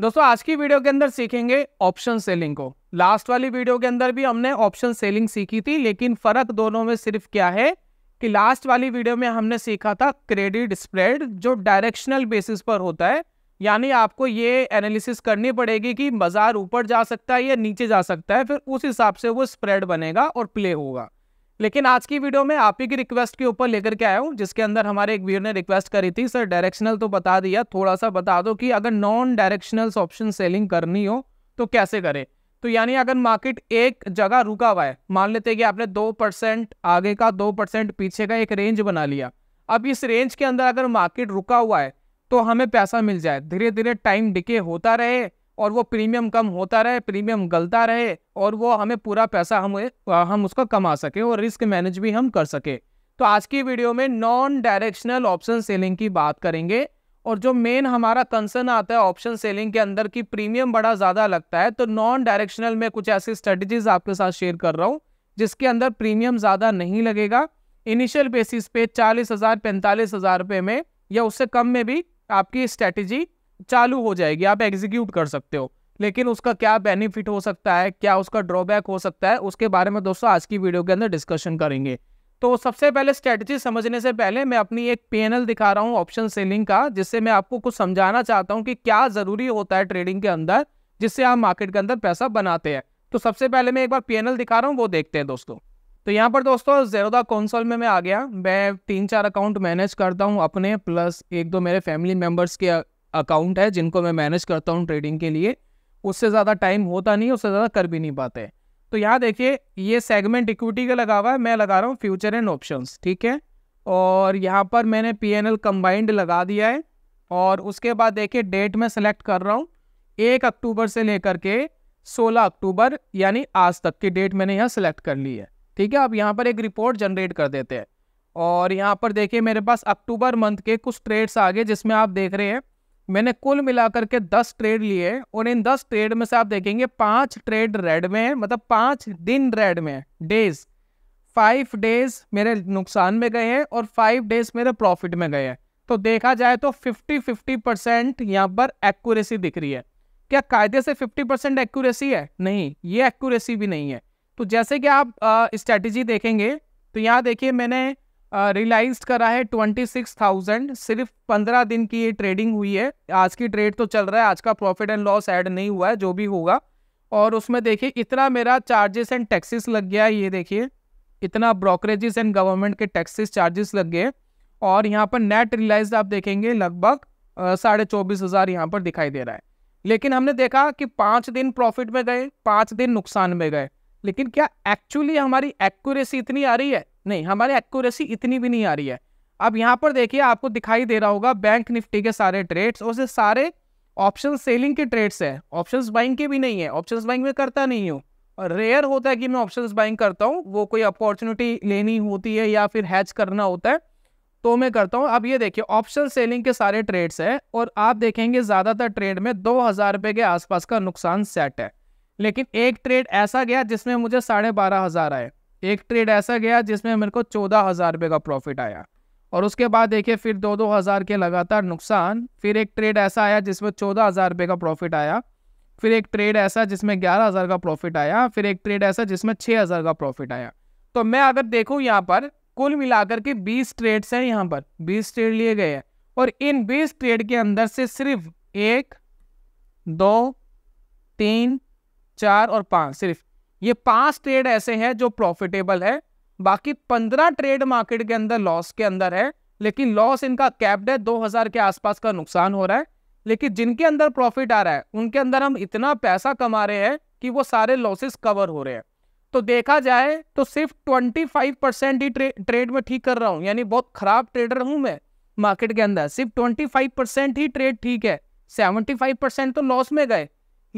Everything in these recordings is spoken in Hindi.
दोस्तों आज की वीडियो के अंदर सीखेंगे ऑप्शन सेलिंग को लास्ट वाली वीडियो के अंदर भी हमने ऑप्शन सेलिंग सीखी थी लेकिन फर्क दोनों में सिर्फ क्या है कि लास्ट वाली वीडियो में हमने सीखा था क्रेडिट स्प्रेड जो डायरेक्शनल बेसिस पर होता है यानी आपको ये एनालिसिस करनी पड़ेगी कि बाजार ऊपर जा सकता है या नीचे जा सकता है फिर उस हिसाब से वो स्प्रेड बनेगा और प्ले होगा लेकिन आज की वीडियो में आप ही की रिक्वेस्ट के ऊपर लेकर के आया हूँ जिसके अंदर हमारे एक व्यूअर ने रिक्वेस्ट करी थी सर डायरेक्शनल तो बता दिया थोड़ा सा बता दो कि अगर नॉन डायरेक्शनल ऑप्शन सेलिंग करनी हो तो कैसे करें तो यानी अगर मार्केट एक जगह रुका हुआ है मान लेते हैं कि आपने दो परसेंट आगे का दो परसेंट पीछे का एक रेंज बना लिया अब इस रेंज के अंदर अगर मार्केट रुका हुआ है तो हमें पैसा मिल जाए धीरे धीरे टाइम डिके होता रहे और वो प्रीमियम कम होता रहे प्रीमियम गलता रहे और वो हमें पूरा पैसा हम हम उसका कमा सके और रिस्क मैनेज भी हम कर सके तो आज की वीडियो में नॉन डायरेक्शनल ऑप्शन सेलिंग की बात करेंगे और जो मेन हमारा कंसर्न आता है ऑप्शन सेलिंग के अंदर की प्रीमियम बड़ा ज़्यादा लगता है तो नॉन डायरेक्शनल में कुछ ऐसी स्ट्रेटजीज आपके साथ शेयर कर रहा हूँ जिसके अंदर प्रीमियम ज़्यादा नहीं लगेगा इनिशियल बेसिस पे चालीस हज़ार पैंतालीस हज़ार रुपये में या उससे कम में भी आपकी स्ट्रेटजी चालू हो जाएगी आप एग्जीक्यूट कर सकते हो लेकिन उसका क्या बेनिफिट हो सकता है क्या उसका ड्रॉबैक हो सकता है उसके बारे में दोस्तों आज की वीडियो के अंदर डिस्कशन करेंगे तो सबसे पहले स्ट्रेटजी समझने से पहले मैं अपनी एक पी दिखा रहा हूँ ऑप्शन सेलिंग का जिससे मैं आपको कुछ समझाना चाहता हूँ कि क्या ज़रूरी होता है ट्रेडिंग के अंदर जिससे आप मार्केट के अंदर पैसा बनाते हैं तो सबसे पहले मैं एक बार पी दिखा रहा हूँ वो देखते हैं दोस्तों तो यहाँ पर दोस्तों जेरोदा कौंसल में मैं आ गया मैं तीन चार अकाउंट मैनेज करता हूँ अपने प्लस एक दो मेरे फैमिली मेम्बर्स के अकाउंट है जिनको मैं मैनेज करता हूँ ट्रेडिंग के लिए उससे ज़्यादा टाइम होता नहीं उससे ज़्यादा कर भी नहीं पाते तो यहाँ देखिए ये सेगमेंट इक्विटी का लगा हुआ है मैं लगा रहा हूँ फ्यूचर एंड ऑप्शंस ठीक है और यहाँ पर मैंने पी एन एल कंबाइंड लगा दिया है और उसके बाद देखिए डेट में सेलेक्ट कर रहा हूँ एक अक्टूबर से लेकर के सोलह अक्टूबर यानी आज तक की डेट मैंने यहाँ सेलेक्ट कर ली है ठीक है आप यहाँ पर एक रिपोर्ट जनरेट कर देते हैं और यहाँ पर देखिए मेरे पास अक्टूबर मंथ के कुछ ट्रेड्स आ गए जिसमें आप देख रहे हैं मैंने कुल मिलाकर के दस ट्रेड लिए और इन दस ट्रेड में से आप देखेंगे पांच ट्रेड रेड में है मतलब पांच दिन रेड में है डेज फाइव डेज मेरे नुकसान में गए हैं और फाइव डेज मेरे प्रॉफिट में गए हैं तो देखा जाए तो 50 50 परसेंट यहाँ पर एक्यूरेसी दिख रही है क्या कायदे से 50 परसेंट एक्यूरेसी है नहीं ये एक्यूरेसी भी नहीं है तो जैसे कि आप स्ट्रेटेजी देखेंगे तो यहाँ देखिए मैंने रिलाइज करा है ट्वेंटी सिक्स थाउजेंड सिर्फ पंद्रह दिन की ये ट्रेडिंग हुई है आज की ट्रेड तो चल रहा है आज का प्रॉफिट एंड लॉस ऐड नहीं हुआ है जो भी होगा और उसमें देखिए इतना मेरा चार्जेस एंड टैक्सेस लग गया है ये देखिए इतना ब्रोकरेजेस एंड गवर्नमेंट के टैक्सेस चार्जेस लग गए और यहाँ पर नेट रिलाइज आप देखेंगे लगभग साढ़े चौबीस हज़ार यहाँ पर दिखाई दे रहा है लेकिन हमने देखा कि पाँच दिन प्रॉफिट में गए पाँच दिन नुकसान में गए लेकिन क्या एक्चुअली हमारी एक्यूरेसी इतनी आ रही है नहीं हमारी एक्यूरेसी इतनी भी नहीं आ रही है अब यहाँ पर देखिए आपको दिखाई दे रहा होगा बैंक निफ्टी के सारे ट्रेड्स और से सारे ऑप्शन सेलिंग के ट्रेड्स है ऑप्शन बाइंग के भी नहीं है ऑप्शन बाइंग में करता नहीं हूँ और रेयर होता है कि मैं ऑप्शन बाइंग करता हूँ वो कोई अपॉर्चुनिटी लेनी होती है या फिर हैच करना होता है तो मैं करता हूँ अब ये देखिए ऑप्शन सेलिंग के सारे ट्रेड्स हैं और आप देखेंगे ज़्यादातर ट्रेड में दो हज़ार रुपये के आसपास का नुकसान सेट है लेकिन एक ट्रेड ऐसा गया जिसमें मुझे साढ़े बारह हज़ार आए एक ट्रेड ऐसा गया जिसमें मेरे को चौदह हज़ार रुपये का प्रॉफिट आया और उसके बाद देखिए फिर दो दो हज़ार के लगातार नुकसान फिर एक ट्रेड ऐसा आया जिसमें चौदह हज़ार रुपये का प्रॉफिट आया फिर एक ट्रेड ऐसा जिसमें ग्यारह हज़ार का प्रॉफिट आया फिर एक ट्रेड ऐसा जिसमें छः हज़ार का प्रॉफिट आया तो मैं अगर देखूँ यहाँ पर कुल मिलाकर के बीस ट्रेड्स हैं यहाँ पर बीस ट्रेड लिए गए हैं और इन बीस ट्रेड के अंदर से सिर्फ एक दो तीन चार और पाँच सिर्फ ये पांच ट्रेड ऐसे हैं जो प्रॉफिटेबल है बाकी पंद्रह ट्रेड मार्केट के अंदर लॉस के अंदर है लेकिन लॉस इनका कैप्ड है दो हजार के आसपास का नुकसान हो रहा है लेकिन जिनके अंदर प्रॉफिट आ रहा है उनके अंदर हम इतना पैसा कमा रहे हैं कि वो सारे लॉसेस कवर हो रहे हैं तो देखा जाए तो सिर्फ 25 परसेंट ही ट्रे, ट्रेड में ठीक कर रहा हूँ यानी बहुत खराब ट्रेडर हूँ मैं मार्केट के अंदर सिर्फ 25 परसेंट ही ट्रेड ठीक है 75 परसेंट तो लॉस में गए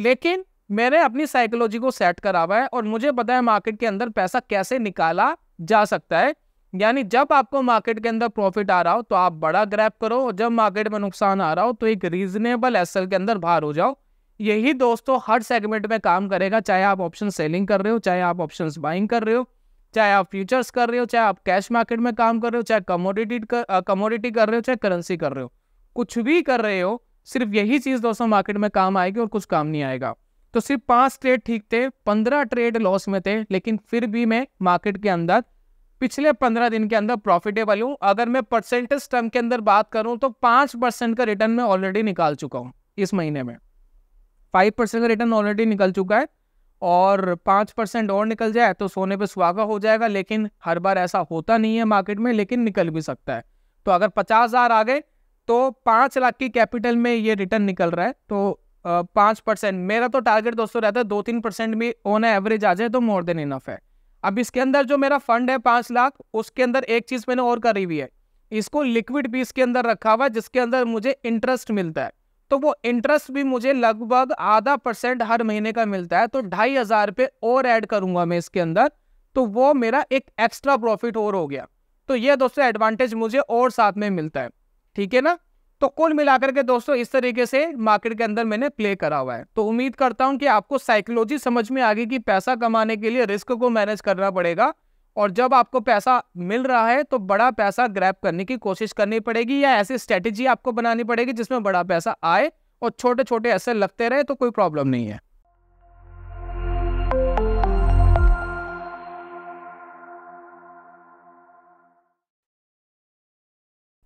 लेकिन मैंने अपनी साइकोलॉजी को सेट करा हुआ है और मुझे पता है मार्केट के अंदर पैसा कैसे निकाला जा सकता है यानी जब आपको मार्केट के अंदर प्रॉफिट आ रहा हो तो आप बड़ा ग्रैप करो और जब मार्केट में नुकसान आ रहा हो तो एक रीजनेबल एस के अंदर बाहर हो जाओ यही दोस्तों हर सेगमेंट में काम करेगा चाहे आप ऑप्शन सेलिंग कर रहे हो चाहे आप ऑप्शन बाइंग कर रहे हो चाहे आप फ्यूचर्स कर रहे हो चाहे आप कैश मार्केट में काम कर रहे हो चाहे कमोडिटी कमोडिटी कर रहे हो चाहे करेंसी कर रहे हो कुछ भी कर रहे हो सिर्फ यही चीज़ दोस्तों मार्केट में काम आएगी और कुछ काम नहीं आएगा तो सिर्फ पांच ट्रेड ठीक थे पंद्रह ट्रेड लॉस में थे लेकिन फिर भी मैं मार्केट के अंदर पिछले पंद्रह दिन के अंदर प्रॉफिटेबल हूँ अगर मैं परसेंटेज टर्म के अंदर बात करूँ तो पाँच परसेंट का रिटर्न मैं ऑलरेडी निकाल चुका हूँ इस महीने में फाइव परसेंट का रिटर्न ऑलरेडी निकल चुका है और पाँच परसेंट और निकल जाए तो सोने पर सुहागा हो जाएगा लेकिन हर बार ऐसा होता नहीं है मार्केट में लेकिन निकल भी सकता है तो अगर पचास हज़ार आ गए तो पाँच लाख की कैपिटल में ये रिटर्न निकल रहा है तो पाँच परसेंट मेरा तो टारगेट दोस्तों रहता है दो तीन परसेंट भी ऑन एवरेज आ जाए तो मोर देन इनफ है अब इसके अंदर जो मेरा फंड है पाँच लाख उसके अंदर एक चीज़ मैंने और करी हुई है इसको लिक्विड पीस के अंदर रखा हुआ है जिसके अंदर मुझे इंटरेस्ट मिलता है तो वो इंटरेस्ट भी मुझे लगभग आधा परसेंट हर महीने का मिलता है तो ढाई हज़ार पे और ऐड करूंगा मैं इसके अंदर तो वो मेरा एक एक्स्ट्रा प्रॉफिट और हो गया तो ये दोस्तों एडवांटेज मुझे और साथ में मिलता है ठीक है ना तो कुल मिलाकर के दोस्तों इस तरीके से मार्केट के अंदर मैंने प्ले करा हुआ है तो उम्मीद करता हूं कि आपको साइकोलॉजी समझ में आ गई कि पैसा कमाने के लिए रिस्क को मैनेज करना पड़ेगा और जब आपको पैसा मिल रहा है तो बड़ा पैसा ग्रैप करने की कोशिश करनी पड़ेगी या ऐसी स्ट्रेटेजी आपको बनानी पड़ेगी जिसमें बड़ा पैसा आए और छोटे छोटे ऐसे लगते रहे तो कोई प्रॉब्लम नहीं है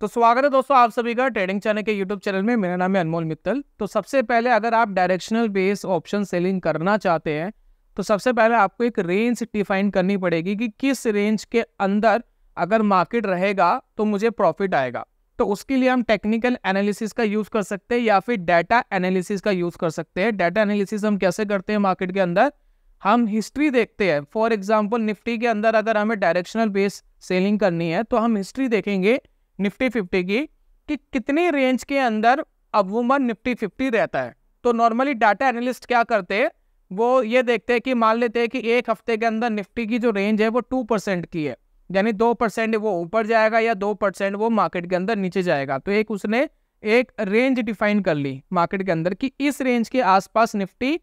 तो स्वागत है दोस्तों आप सभी का ट्रेडिंग चैनल के यूट्यूब चैनल में मेरा नाम है अनमोल मित्तल तो सबसे पहले अगर आप डायरेक्शनल बेस ऑप्शन सेलिंग करना चाहते हैं तो सबसे पहले आपको एक रेंज डिफाइन करनी पड़ेगी कि किस रेंज के अंदर अगर मार्केट रहेगा तो मुझे प्रॉफिट आएगा तो उसके लिए हम टेक्निकल एनालिसिस का यूज़ कर सकते हैं या फिर डाटा एनालिसिस का यूज़ कर सकते हैं डाटा एनालिसिस हम कैसे करते हैं मार्केट के अंदर हम हिस्ट्री देखते हैं फॉर एग्जाम्पल निफ्टी के अंदर अगर हमें डायरेक्शनल बेस सेलिंग करनी है तो हम हिस्ट्री देखेंगे निफ्टी फिफ्टी की कि कितनी रेंज के अंदर अबूमन निफ्टी फिफ्टी रहता है तो नॉर्मली डाटा एनालिस्ट क्या करते हैं वो ये देखते हैं कि मान लेते हैं कि एक हफ्ते के अंदर निफ्टी की जो रेंज है वो टू परसेंट की है यानी दो परसेंट वो ऊपर जाएगा या दो परसेंट वो मार्केट के अंदर नीचे जाएगा तो एक उसने एक रेंज डिफाइन कर ली मार्केट के अंदर कि इस रेंज के आसपास निफ्टी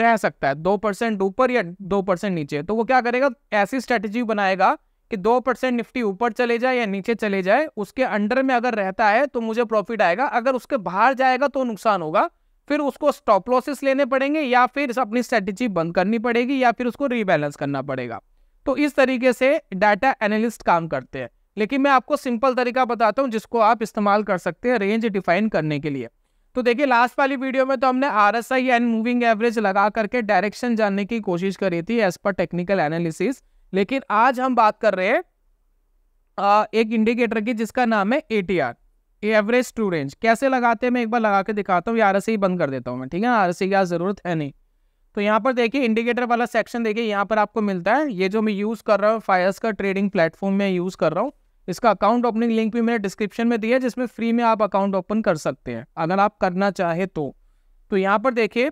रह सकता है दो परसेंट ऊपर या दो परसेंट नीचे तो वो क्या करेगा ऐसी स्ट्रैटेजी बनाएगा कि दो परसेंट निफ्टी ऊपर चले जाए या नीचे चले जाए उसके अंडर में अगर रहता है तो मुझे प्रॉफिट आएगा अगर उसके बाहर जाएगा तो नुकसान होगा फिर उसको स्टॉप लॉसेस लेने पड़ेंगे या फिर अपनी स्ट्रेटेजी बंद करनी पड़ेगी या फिर उसको रीबैलेंस करना पड़ेगा तो इस तरीके से डाटा एनालिस्ट काम करते हैं लेकिन मैं आपको सिंपल तरीका बताता हूँ जिसको आप इस्तेमाल कर सकते हैं रेंज डिफाइन करने के लिए तो देखिए लास्ट वाली वीडियो में तो हमने R S I and moving average लगा करके डायरेक्शन जानने की कोशिश करी थी एज पर टेक्निकल एनालिसिस लेकिन आज हम बात कर रहे हैं एक इंडिकेटर की जिसका नाम है A T R average true range कैसे लगाते हैं मैं एक बार लगा के दिखाता हूँ आर एस ही बंद कर देता हूँ मैं ठीक है आर सी की जरूरत है नहीं तो यहाँ पर देखिए इंडिकेटर वाला सेक्शन देखिए यहाँ पर आपको मिलता है ये जो मैं यूज़ कर रहा हूँ फायर्स का ट्रेडिंग प्लेटफॉर्म में यूज़ कर रहा हूँ इसका अकाउंट ओपनिंग लिंक भी मैंने डिस्क्रिप्शन में दिया है जिसमें फ्री में आप अकाउंट ओपन कर सकते हैं अगर आप करना चाहे तो तो यहाँ पर देखिए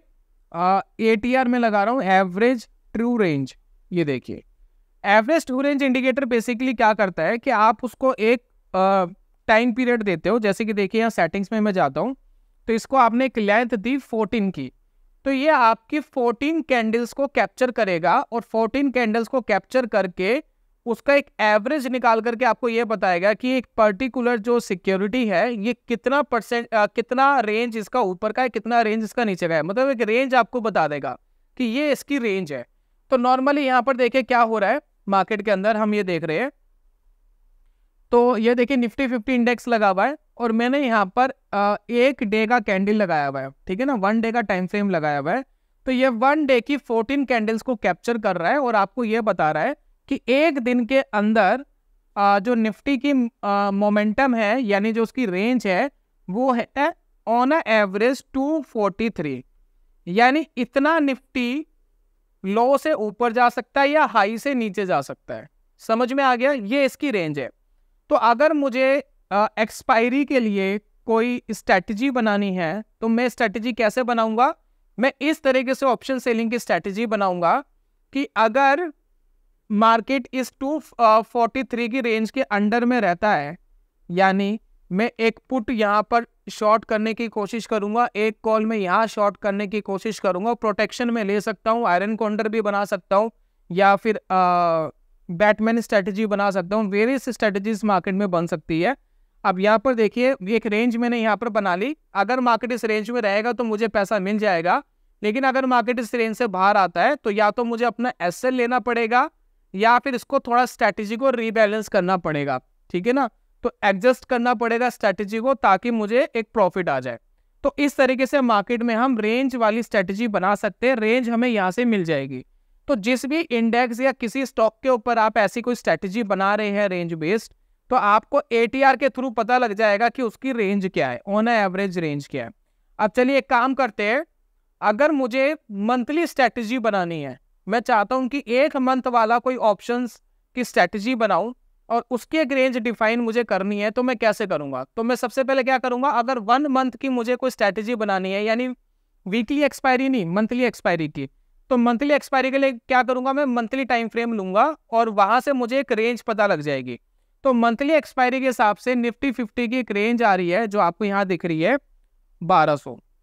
ए टी आर में लगा रहा हूँ एवरेज ट्रू रेंज ये देखिए average true range indicator basically क्या करता है कि आप उसको एक टाइम पीरियड देते हो जैसे कि देखिए यहाँ सेटिंग्स में मैं जाता हूँ तो इसको आपने एक लेंथ दी फोर्टीन की तो ये आपकी फोर्टीन कैंडल्स को कैप्चर करेगा और फोर्टीन कैंडल्स को कैप्चर करके उसका एक एवरेज निकाल करके आपको ये बताएगा कि एक पर्टिकुलर जो सिक्योरिटी है ये कितना परसेंट कितना रेंज इसका ऊपर का है कितना रेंज इसका नीचे का है मतलब एक रेंज आपको बता देगा कि ये इसकी रेंज है तो नॉर्मली यहाँ पर देखे क्या हो रहा है मार्केट के अंदर हम ये देख रहे हैं तो ये देखिए निफ्टी फिफ्टी इंडेक्स लगा हुआ है और मैंने यहाँ पर एक डे का कैंडल लगाया हुआ है ठीक है ना वन डे का टाइम फ्रेम लगाया हुआ है तो ये वन डे की फोर्टीन कैंडल्स को कैप्चर कर रहा है और आपको ये बता रहा है कि एक दिन के अंदर जो निफ्टी की मोमेंटम है यानी जो उसकी रेंज है वो है on a average two forty three यानी इतना निफ्टी लो से ऊपर जा सकता है या हाई से नीचे जा सकता है समझ में आ गया ये इसकी रेंज है तो अगर मुझे एक्सपायरी के लिए कोई स्ट्रैटेजी बनानी है तो मैं स्ट्रैटेजी कैसे बनाऊंगा मैं इस तरीके से ऑप्शन सेलिंग की स्ट्रैटेजी बनाऊंगा कि अगर मार्केट इस टू फोर्टी थ्री की रेंज के अंडर में रहता है यानी मैं एक पुट यहाँ पर शॉर्ट करने की कोशिश करूंगा एक कॉल में यहाँ शॉर्ट करने की कोशिश करूंगा प्रोटेक्शन में ले सकता हूँ आयरन काउंटर भी बना सकता हूँ या फिर बैटमैन स्ट्रेटजी बना सकता हूँ वेरियस स्ट्रेटजीज मार्केट में बन सकती है अब यहाँ पर देखिए एक रेंज मैंने यहाँ पर बना ली अगर मार्केट इस रेंज में रहेगा तो मुझे पैसा मिल जाएगा लेकिन अगर मार्केट इस रेंज से बाहर आता है तो या तो मुझे अपना एस लेना पड़ेगा या फिर इसको थोड़ा स्ट्रैटेजी को रीबैलेंस करना पड़ेगा ठीक है ना तो एडजस्ट करना पड़ेगा स्ट्रैटेजी को ताकि मुझे एक प्रॉफिट आ जाए तो इस तरीके से मार्केट में हम रेंज वाली स्ट्रेटेजी बना सकते हैं रेंज हमें यहाँ से मिल जाएगी तो जिस भी इंडेक्स या किसी स्टॉक के ऊपर आप ऐसी कोई स्ट्रेटेजी बना रहे हैं रेंज बेस्ड तो आपको ए के थ्रू पता लग जाएगा कि उसकी रेंज क्या है ऑन एवरेज रेंज क्या है अब चलिए एक काम करते हैं अगर मुझे मंथली स्ट्रेटजी बनानी है मैं चाहता हूँ कि एक मंथ वाला कोई ऑप्शंस की स्ट्रेटजी बनाऊँ और उसकी एक रेंज डिफाइन मुझे करनी है तो मैं कैसे करूँगा तो मैं सबसे पहले क्या करूँगा अगर वन मंथ की मुझे कोई स्ट्रैटेजी बनानी है यानी वीकली एक्सपायरी नहीं मंथली एक्सपायरी की तो मंथली एक्सपायरी के लिए क्या करूँगा मैं मंथली टाइम फ्रेम लूँगा और वहाँ से मुझे एक रेंज पता लग जाएगी तो मंथली एक्सपायरी के हिसाब से निफ्टी फिफ्टी की एक रेंज आ रही है जो आपको यहाँ दिख रही है बारह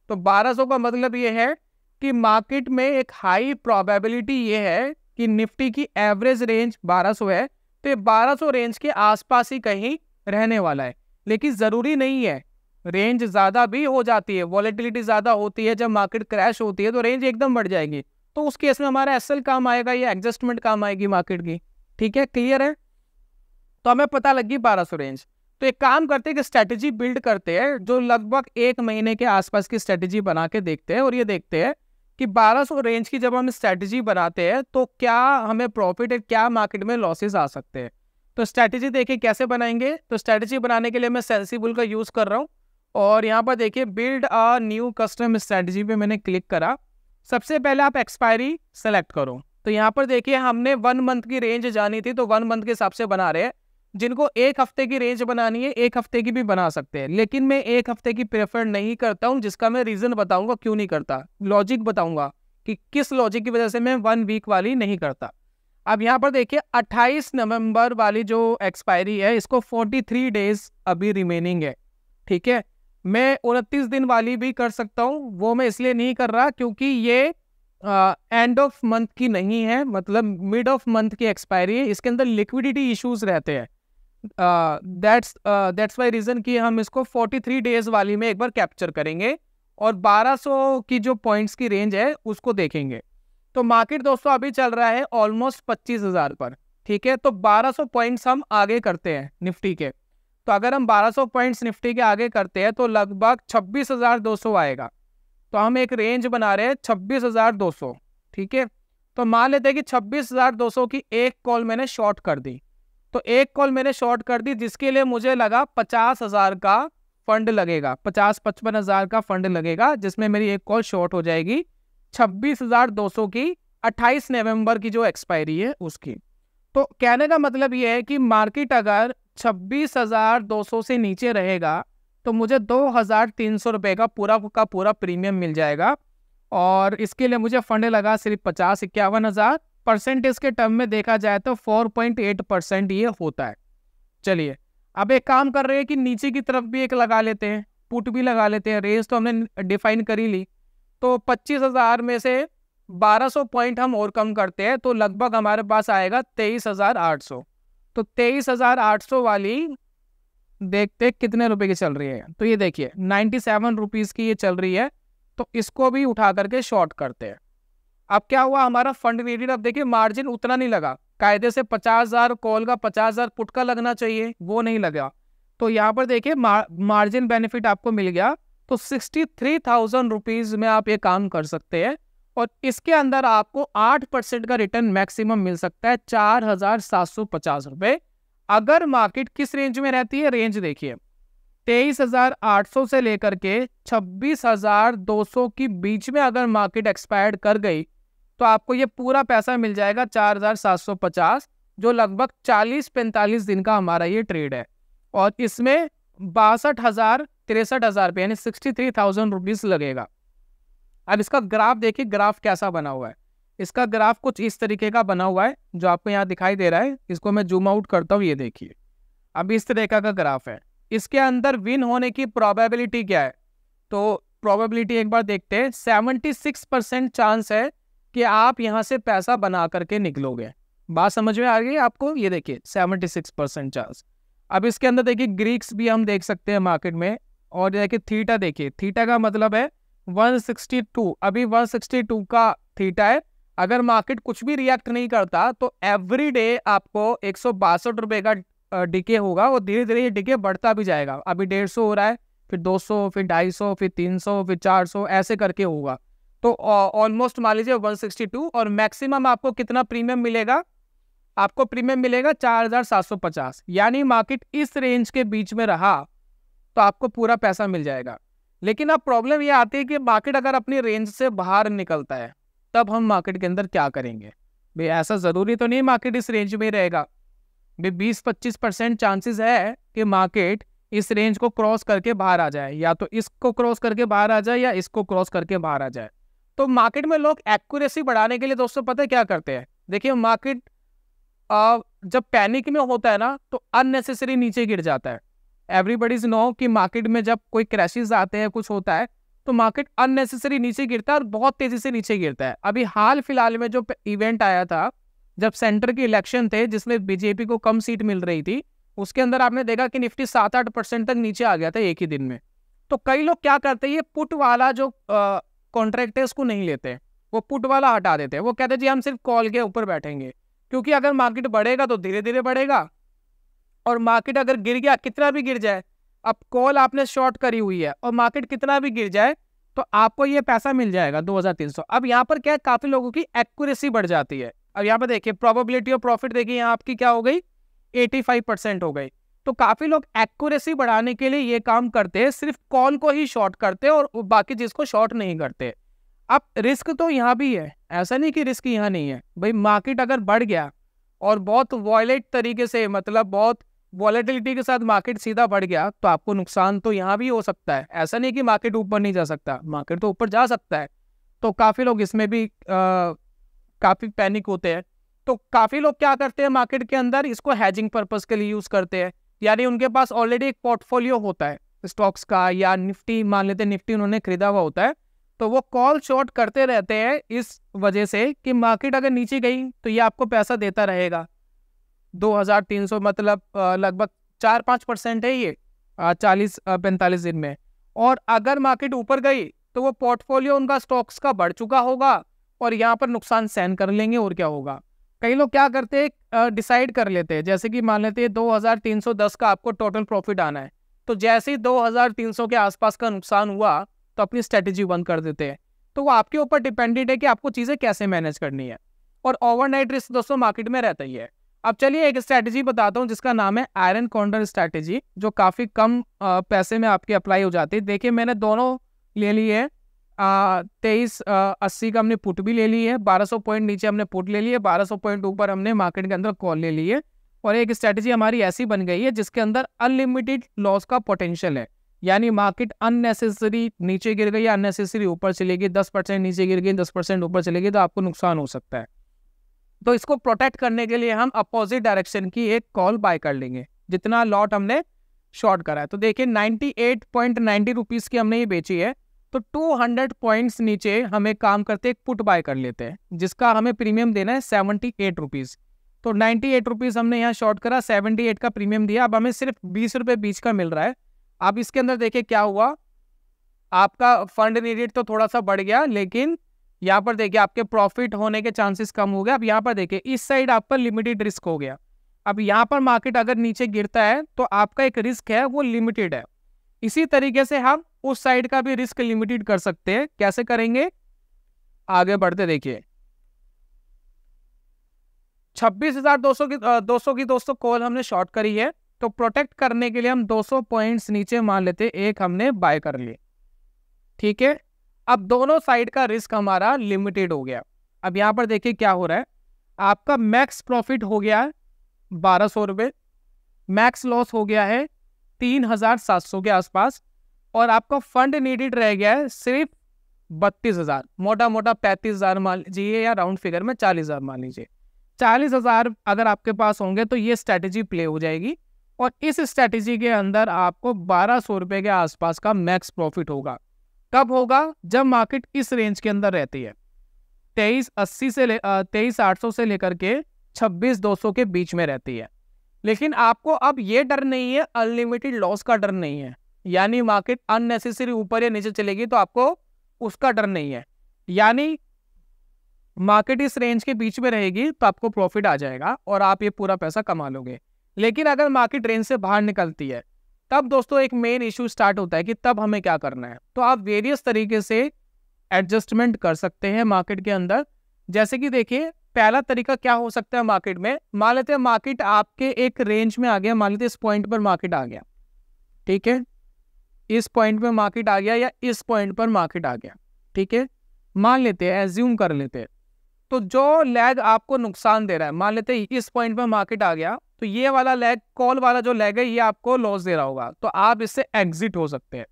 तो बारह का मतलब ये है कि मार्केट में एक हाई प्रोबेबिलिटी ये है कि निफ्टी की एवरेज रेंज 1200 है तो ये 1200 रेंज के आसपास ही कहीं रहने वाला है लेकिन ज़रूरी नहीं है रेंज ज़्यादा भी हो जाती है वॉलेटिलिटी ज़्यादा होती है जब मार्केट क्रैश होती है तो रेंज एकदम बढ़ जाएगी तो उस केस में हमारा एस काम आएगा या एडजस्टमेंट काम आएगी मार्केट की ठीक है क्लियर है तो हमें पता लगी बारह सौ रेंज तो एक काम करते हैं कि स्ट्रैटेजी बिल्ड करते हैं जो लगभग एक महीने के आसपास की स्ट्रैटेजी बना के देखते हैं और ये देखते हैं कि 1200 रेंज की जब हम स्ट्रैटेजी बनाते हैं तो क्या हमें प्रॉफिट है क्या मार्केट में लॉसेस आ सकते हैं तो स्ट्रैटेजी देखिए कैसे बनाएंगे तो स्ट्रैटेजी बनाने के लिए मैं सेंसीबुल का यूज़ कर रहा हूँ और यहाँ पर देखिए build a new custom strategy पे मैंने क्लिक करा सबसे पहले आप एक्सपायरी सेलेक्ट करो तो यहाँ पर देखिए हमने वन मंथ की रेंज जानी थी तो वन मंथ के हिसाब से बना रहे हैं जिनको एक हफ्ते की रेंज बनानी है एक हफ्ते की भी बना सकते हैं लेकिन मैं एक हफ्ते की प्रेफर नहीं करता हूँ जिसका मैं रीज़न बताऊँगा क्यों नहीं करता लॉजिक बताऊँगा कि किस लॉजिक की वजह से मैं वन वीक वाली नहीं करता अब यहाँ पर देखिए 28 नवंबर वाली जो एक्सपायरी है इसको 43 डेज अभी रिमेनिंग है ठीक है मैं उनतीस दिन वाली भी कर सकता हूँ वो मैं इसलिए नहीं कर रहा क्योंकि ये एंड ऑफ मंथ की नहीं है मतलब मिड ऑफ मंथ की एक्सपायरी है इसके अंदर लिक्विडिटी इश्यूज रहते हैं दैट्स दैट्स वाई रीज़न कि हम इसको 43 डेज वाली में एक बार कैप्चर करेंगे और 1200 की जो पॉइंट्स की रेंज है उसको देखेंगे तो मार्केट दोस्तों अभी चल रहा है ऑलमोस्ट पच्चीस हज़ार पर ठीक है तो 1200 पॉइंट्स हम आगे करते हैं निफ्टी के तो अगर हम 1200 पॉइंट्स निफ्टी के आगे करते हैं तो लगभग 26,200 आएगा तो हम एक रेंज बना रहे हैं छब्बीस ठीक है तो मान लेते हैं कि छब्बीस की एक कॉल मैंने शॉर्ट कर दी तो एक कॉल मैंने शॉर्ट कर दी जिसके लिए मुझे लगा पचास हजार का फंड लगेगा पचास पचपन हजार का फंड लगेगा जिसमें मेरी एक कॉल शॉर्ट हो जाएगी छब्बीस हजार दो सौ की अट्ठाईस नवंबर की जो एक्सपायरी है उसकी तो कहने का मतलब ये है कि मार्केट अगर छब्बीस हजार दो सौ से नीचे रहेगा तो मुझे दो हजार तीन सौ रुपये का पूरा का पूरा प्रीमियम मिल जाएगा और इसके लिए मुझे फंड लगा सिर्फ पचास इक्यावन हज़ार परसेंटेज के टर्म में देखा जाए तो 4.8 परसेंट ये होता है चलिए अब एक काम कर रहे हैं कि नीचे की तरफ भी एक लगा लेते हैं पुट भी लगा लेते हैं रेस तो हमने डिफाइन कर ही ली तो पच्चीस हज़ार में से 1200 पॉइंट हम और कम करते हैं तो लगभग हमारे पास आएगा 23,800 तो 23,800 वाली देखते कितने रुपए की चल रही है तो ये देखिए सेवन रुपीज की ये चल रही है तो इसको भी उठा करके शॉर्ट करते हैं अब क्या हुआ हमारा फंड रेटेड अब देखिए मार्जिन उतना नहीं लगा कायदे से पचास हजार कॉल का पचास हजार पुट का लगना चाहिए वो नहीं लगा तो यहाँ पर देखिए मार्जिन बेनिफिट आपको मिल गया तो सिक्सटी थ्री थाउजेंड रुपीज में आप ये काम कर सकते हैं और इसके अंदर आपको आठ परसेंट का रिटर्न मैक्सिमम मिल सकता है चार हजार सात सौ पचास रुपये अगर मार्केट किस रेंज में रहती है रेंज देखिए तेईस हजार आठ सौ से लेकर के छब्बीस हजार दो सौ के बीच में अगर मार्केट एक्सपायर कर गई तो आपको ये पूरा पैसा मिल जाएगा चार हज़ार सात सौ पचास जो लगभग चालीस पैंतालीस दिन का हमारा ये ट्रेड है और इसमें बासठ हज़ार तिरसठ हज़ार रुपये यानी सिक्सटी थ्री थाउजेंड रुपीज़ लगेगा अब इसका ग्राफ देखिए ग्राफ कैसा बना हुआ है इसका ग्राफ कुछ इस तरीके का बना हुआ है जो आपको यहाँ दिखाई दे रहा है इसको मैं जूम आउट करता हूँ ये देखिए अब इस तरीका का ग्राफ है इसके अंदर विन होने की प्रोबेबिलिटी क्या है तो प्रोबेबिलिटी एक बार देखते हैं सेवेंटी सिक्स परसेंट चांस है कि आप यहाँ से पैसा बना करके निकलोगे बात समझ में आ गई आपको ये देखिए सेवेंटी सिक्स परसेंट चांस अब इसके अंदर देखिए ग्रीक्स भी हम देख सकते हैं मार्केट में और देखिए थीटा देखिए थीटा का मतलब है 162 अभी 162 का थीटा है अगर मार्केट कुछ भी रिएक्ट नहीं करता तो एवरी डे आपको एक रुपए का डिके होगा और धीरे धीरे ये डिके बढ़ता भी जाएगा अभी डेढ़ सौ हो रहा है फिर 200 फिर 250 फिर 300 फिर 400 ऐसे करके होगा तो ऑलमोस्ट मान लीजिए 162 और मैक्सिमम आपको कितना प्रीमियम मिलेगा आपको प्रीमियम मिलेगा 4750 यानी मार्केट इस रेंज के बीच में रहा तो आपको पूरा पैसा मिल जाएगा लेकिन अब प्रॉब्लम ये आती है कि मार्केट अगर अपनी रेंज से बाहर निकलता है तब हम मार्केट के अंदर क्या करेंगे भाई ऐसा ज़रूरी तो नहीं मार्केट इस रेंज में रहेगा भाई बीस पच्चीस परसेंट चांसेस है कि मार्केट इस रेंज को क्रॉस करके बाहर आ जाए या तो इसको क्रॉस करके बाहर आ जाए या इसको क्रॉस करके बाहर आ जाए तो मार्केट में लोग एक्यूरेसी बढ़ाने के लिए दोस्तों पता है क्या करते हैं देखिए मार्केट जब पैनिक में होता है ना तो अननेसेसरी नीचे गिर जाता है एवरीबडीज नो कि मार्केट में जब कोई क्रैशिज आते हैं कुछ होता है तो मार्केट अननेसेसरी नीचे गिरता है और बहुत तेज़ी से नीचे गिरता है अभी हाल फिलहाल में जो इवेंट आया था जब सेंटर के इलेक्शन थे जिसमें बीजेपी को कम सीट मिल रही थी उसके अंदर आपने देखा कि निफ्टी सात आठ परसेंट तक नीचे आ गया था एक ही दिन में तो कई लोग क्या करते हैं ये पुट वाला जो कॉन्ट्रैक्टर्स को नहीं लेते वो पुट वाला हटा देते हैं वो कहते हैं जी हम सिर्फ कॉल के ऊपर बैठेंगे क्योंकि अगर मार्केट बढ़ेगा तो धीरे धीरे बढ़ेगा और मार्केट अगर गिर गया कितना भी गिर जाए अब कॉल आपने शॉर्ट करी हुई है और मार्केट कितना भी गिर जाए तो आपको ये पैसा मिल जाएगा दो हजार तीन सौ अब यहाँ पर क्या है काफ़ी लोगों की एक्यूरेसी बढ़ जाती है अब यहाँ पर देखिए प्रोबेबिलिटी ऑफ प्रॉफिट देखिए यहाँ आपकी क्या हो गई एटी फाइव परसेंट हो गई तो काफ़ी लोग एक्यूरेसी बढ़ाने के लिए ये काम करते हैं सिर्फ कॉल को ही शॉर्ट करते हैं और बाकी चीज़ को शॉर्ट नहीं करते अब रिस्क तो यहाँ भी है ऐसा नहीं कि रिस्क यहाँ नहीं है भाई मार्केट अगर बढ़ गया और बहुत वॉयलेट तरीके से मतलब बहुत वॉलेटिलिटी के साथ मार्केट सीधा बढ़ गया तो आपको नुकसान तो यहाँ भी हो सकता है ऐसा नहीं कि मार्केट ऊपर नहीं जा सकता मार्केट तो ऊपर जा सकता है तो काफ़ी लोग इसमें भी काफ़ी पैनिक होते हैं तो काफ़ी लोग क्या करते हैं मार्केट के अंदर इसको हैजिंग पर्पज़ के लिए यूज़ करते हैं यानी उनके पास ऑलरेडी एक पोर्टफोलियो होता है स्टॉक्स का या निफ्टी मान लेते निफ्टी उन्होंने खरीदा हुआ होता है तो वो कॉल शॉर्ट करते रहते हैं इस वजह से कि मार्केट अगर नीचे गई तो ये आपको पैसा देता रहेगा 2300 मतलब लगभग चार पाँच परसेंट है ये चालीस पैंतालीस दिन में और अगर मार्केट ऊपर गई तो वो पोर्टफोलियो उनका स्टॉक्स का बढ़ चुका होगा और यहाँ पर नुकसान सहन कर लेंगे और क्या होगा कई लोग क्या करते हैं डिसाइड कर लेते हैं जैसे कि मान लेते हैं 2310 का आपको टोटल प्रॉफिट आना है तो जैसे ही 2300 के आसपास का नुकसान हुआ तो अपनी स्ट्रेटेजी बंद कर देते हैं तो वो आपके ऊपर डिपेंडेंट है कि आपको चीज़ें कैसे मैनेज करनी है और ओवरनाइट रिस्क दोस्तों मार्केट में रहता ही है अब चलिए एक स्ट्रैटेजी बताता हूँ जिसका नाम है आयरन कॉन्डर स्ट्रैटेजी जो काफ़ी कम पैसे में आपके अप्लाई हो जाती है देखिए मैंने दोनों ले लिए हैं तेईस अस्सी का हमने पुट भी ले ली है 1200 पॉइंट नीचे हमने पुट ले लिए 1200 पॉइंट ऊपर हमने मार्केट के अंदर कॉल ले ली है और एक स्ट्रैटेजी हमारी ऐसी बन गई है जिसके अंदर अनलिमिटेड लॉस का पोटेंशियल है यानी मार्केट अननेसेसरी नीचे गिर गई या अननेसेसरी ऊपर चलेगी गई दस परसेंट नीचे गिर गई दस परसेंट ऊपर चलेगी गई तो आपको नुकसान हो सकता है तो इसको प्रोटेक्ट करने के लिए हम अपोजिट डायरेक्शन की एक कॉल बाय कर लेंगे जितना लॉट हमने शॉर्ट करा है तो देखिए ninety eight point ninety rupees की हमने ये बेची है तो 200 पॉइंट्स नीचे हमें काम करते एक पुट बाय कर लेते हैं जिसका हमें प्रीमियम देना है सेवेंटी एट रुपीज़ तो नाइन्टी एट रुपीज़ हमने यहाँ शॉर्ट करा सेवनटी एट का प्रीमियम दिया अब हमें सिर्फ बीस रुपये बीच का मिल रहा है आप इसके अंदर देखिए क्या हुआ आपका फंड रेट तो थोड़ा सा बढ़ गया लेकिन यहाँ पर देखिए आपके प्रॉफिट होने के चांसेस कम हो गए अब यहाँ पर देखिए इस साइड आपका लिमिटेड रिस्क हो गया अब यहाँ पर मार्केट अगर नीचे गिरता है तो आपका एक रिस्क है वो लिमिटेड है इसी तरीके से हम उस साइड का भी रिस्क लिमिटेड कर सकते हैं कैसे करेंगे आगे बढ़ते देखिए छब्बीस हजार दो सौ की दो सौ की दोस्तों कॉल हमने शॉर्ट करी है तो प्रोटेक्ट करने के लिए हम 200 पॉइंट्स नीचे मान लेते एक हमने बाय कर लिए ठीक है अब दोनों साइड का रिस्क हमारा लिमिटेड हो गया अब यहां पर देखिए क्या हो रहा है आपका मैक्स प्रॉफिट हो गया है बारह सौ रुपये मैक्स लॉस हो गया है तीन हज़ार सात सौ के आसपास और आपका फंड नीडेड रह गया है सिर्फ बत्तीस हज़ार मोटा मोटा पैंतीस हज़ार मान लीजिए या राउंड फिगर में चालीस हज़ार मान लीजिए चालीस हज़ार अगर आपके पास होंगे तो ये स्ट्रैटेजी प्ले हो जाएगी और इस स्ट्रैटेजी के अंदर आपको बारह सौ रुपये के आसपास का मैक्स प्रॉफिट होगा कब होगा जब मार्केट इस रेंज के अंदर रहती है तेईस अस्सी से ले तेईस आठ सौ से लेकर के छब्बीस दो सौ के बीच में रहती है लेकिन आपको अब ये डर नहीं है अनलिमिटेड लॉस का डर नहीं है यानी मार्केट अननेसेसरी ऊपर या नीचे चलेगी तो आपको उसका डर नहीं है यानी मार्केट इस रेंज के बीच में रहेगी तो आपको प्रॉफिट आ जाएगा और आप ये पूरा पैसा कमा लोगे लेकिन अगर मार्केट रेंज से बाहर निकलती है तब दोस्तों एक मेन इशू स्टार्ट होता है कि तब हमें क्या करना है तो आप वेरियस तरीके से एडजस्टमेंट कर सकते हैं मार्केट के अंदर जैसे कि देखिए पहला तरीका क्या हो सकता है मार्केट में मान लेते हैं मार्केट आपके एक रेंज में आ गया मान लेते इस पॉइंट पर मार्केट आ गया ठीक है इस पॉइंट पे मार्केट आ गया या इस पॉइंट पर मार्केट आ गया ठीक है मान लेते हैं एज्यूम कर लेते हैं तो जो लैग आपको नुकसान दे रहा है मान लेते हैं इस पॉइंट पर मार्केट आ गया तो ये वाला लैग कॉल वाला जो लैग है ये आपको लॉस दे रहा होगा तो आप इससे एग्जिट हो सकते हैं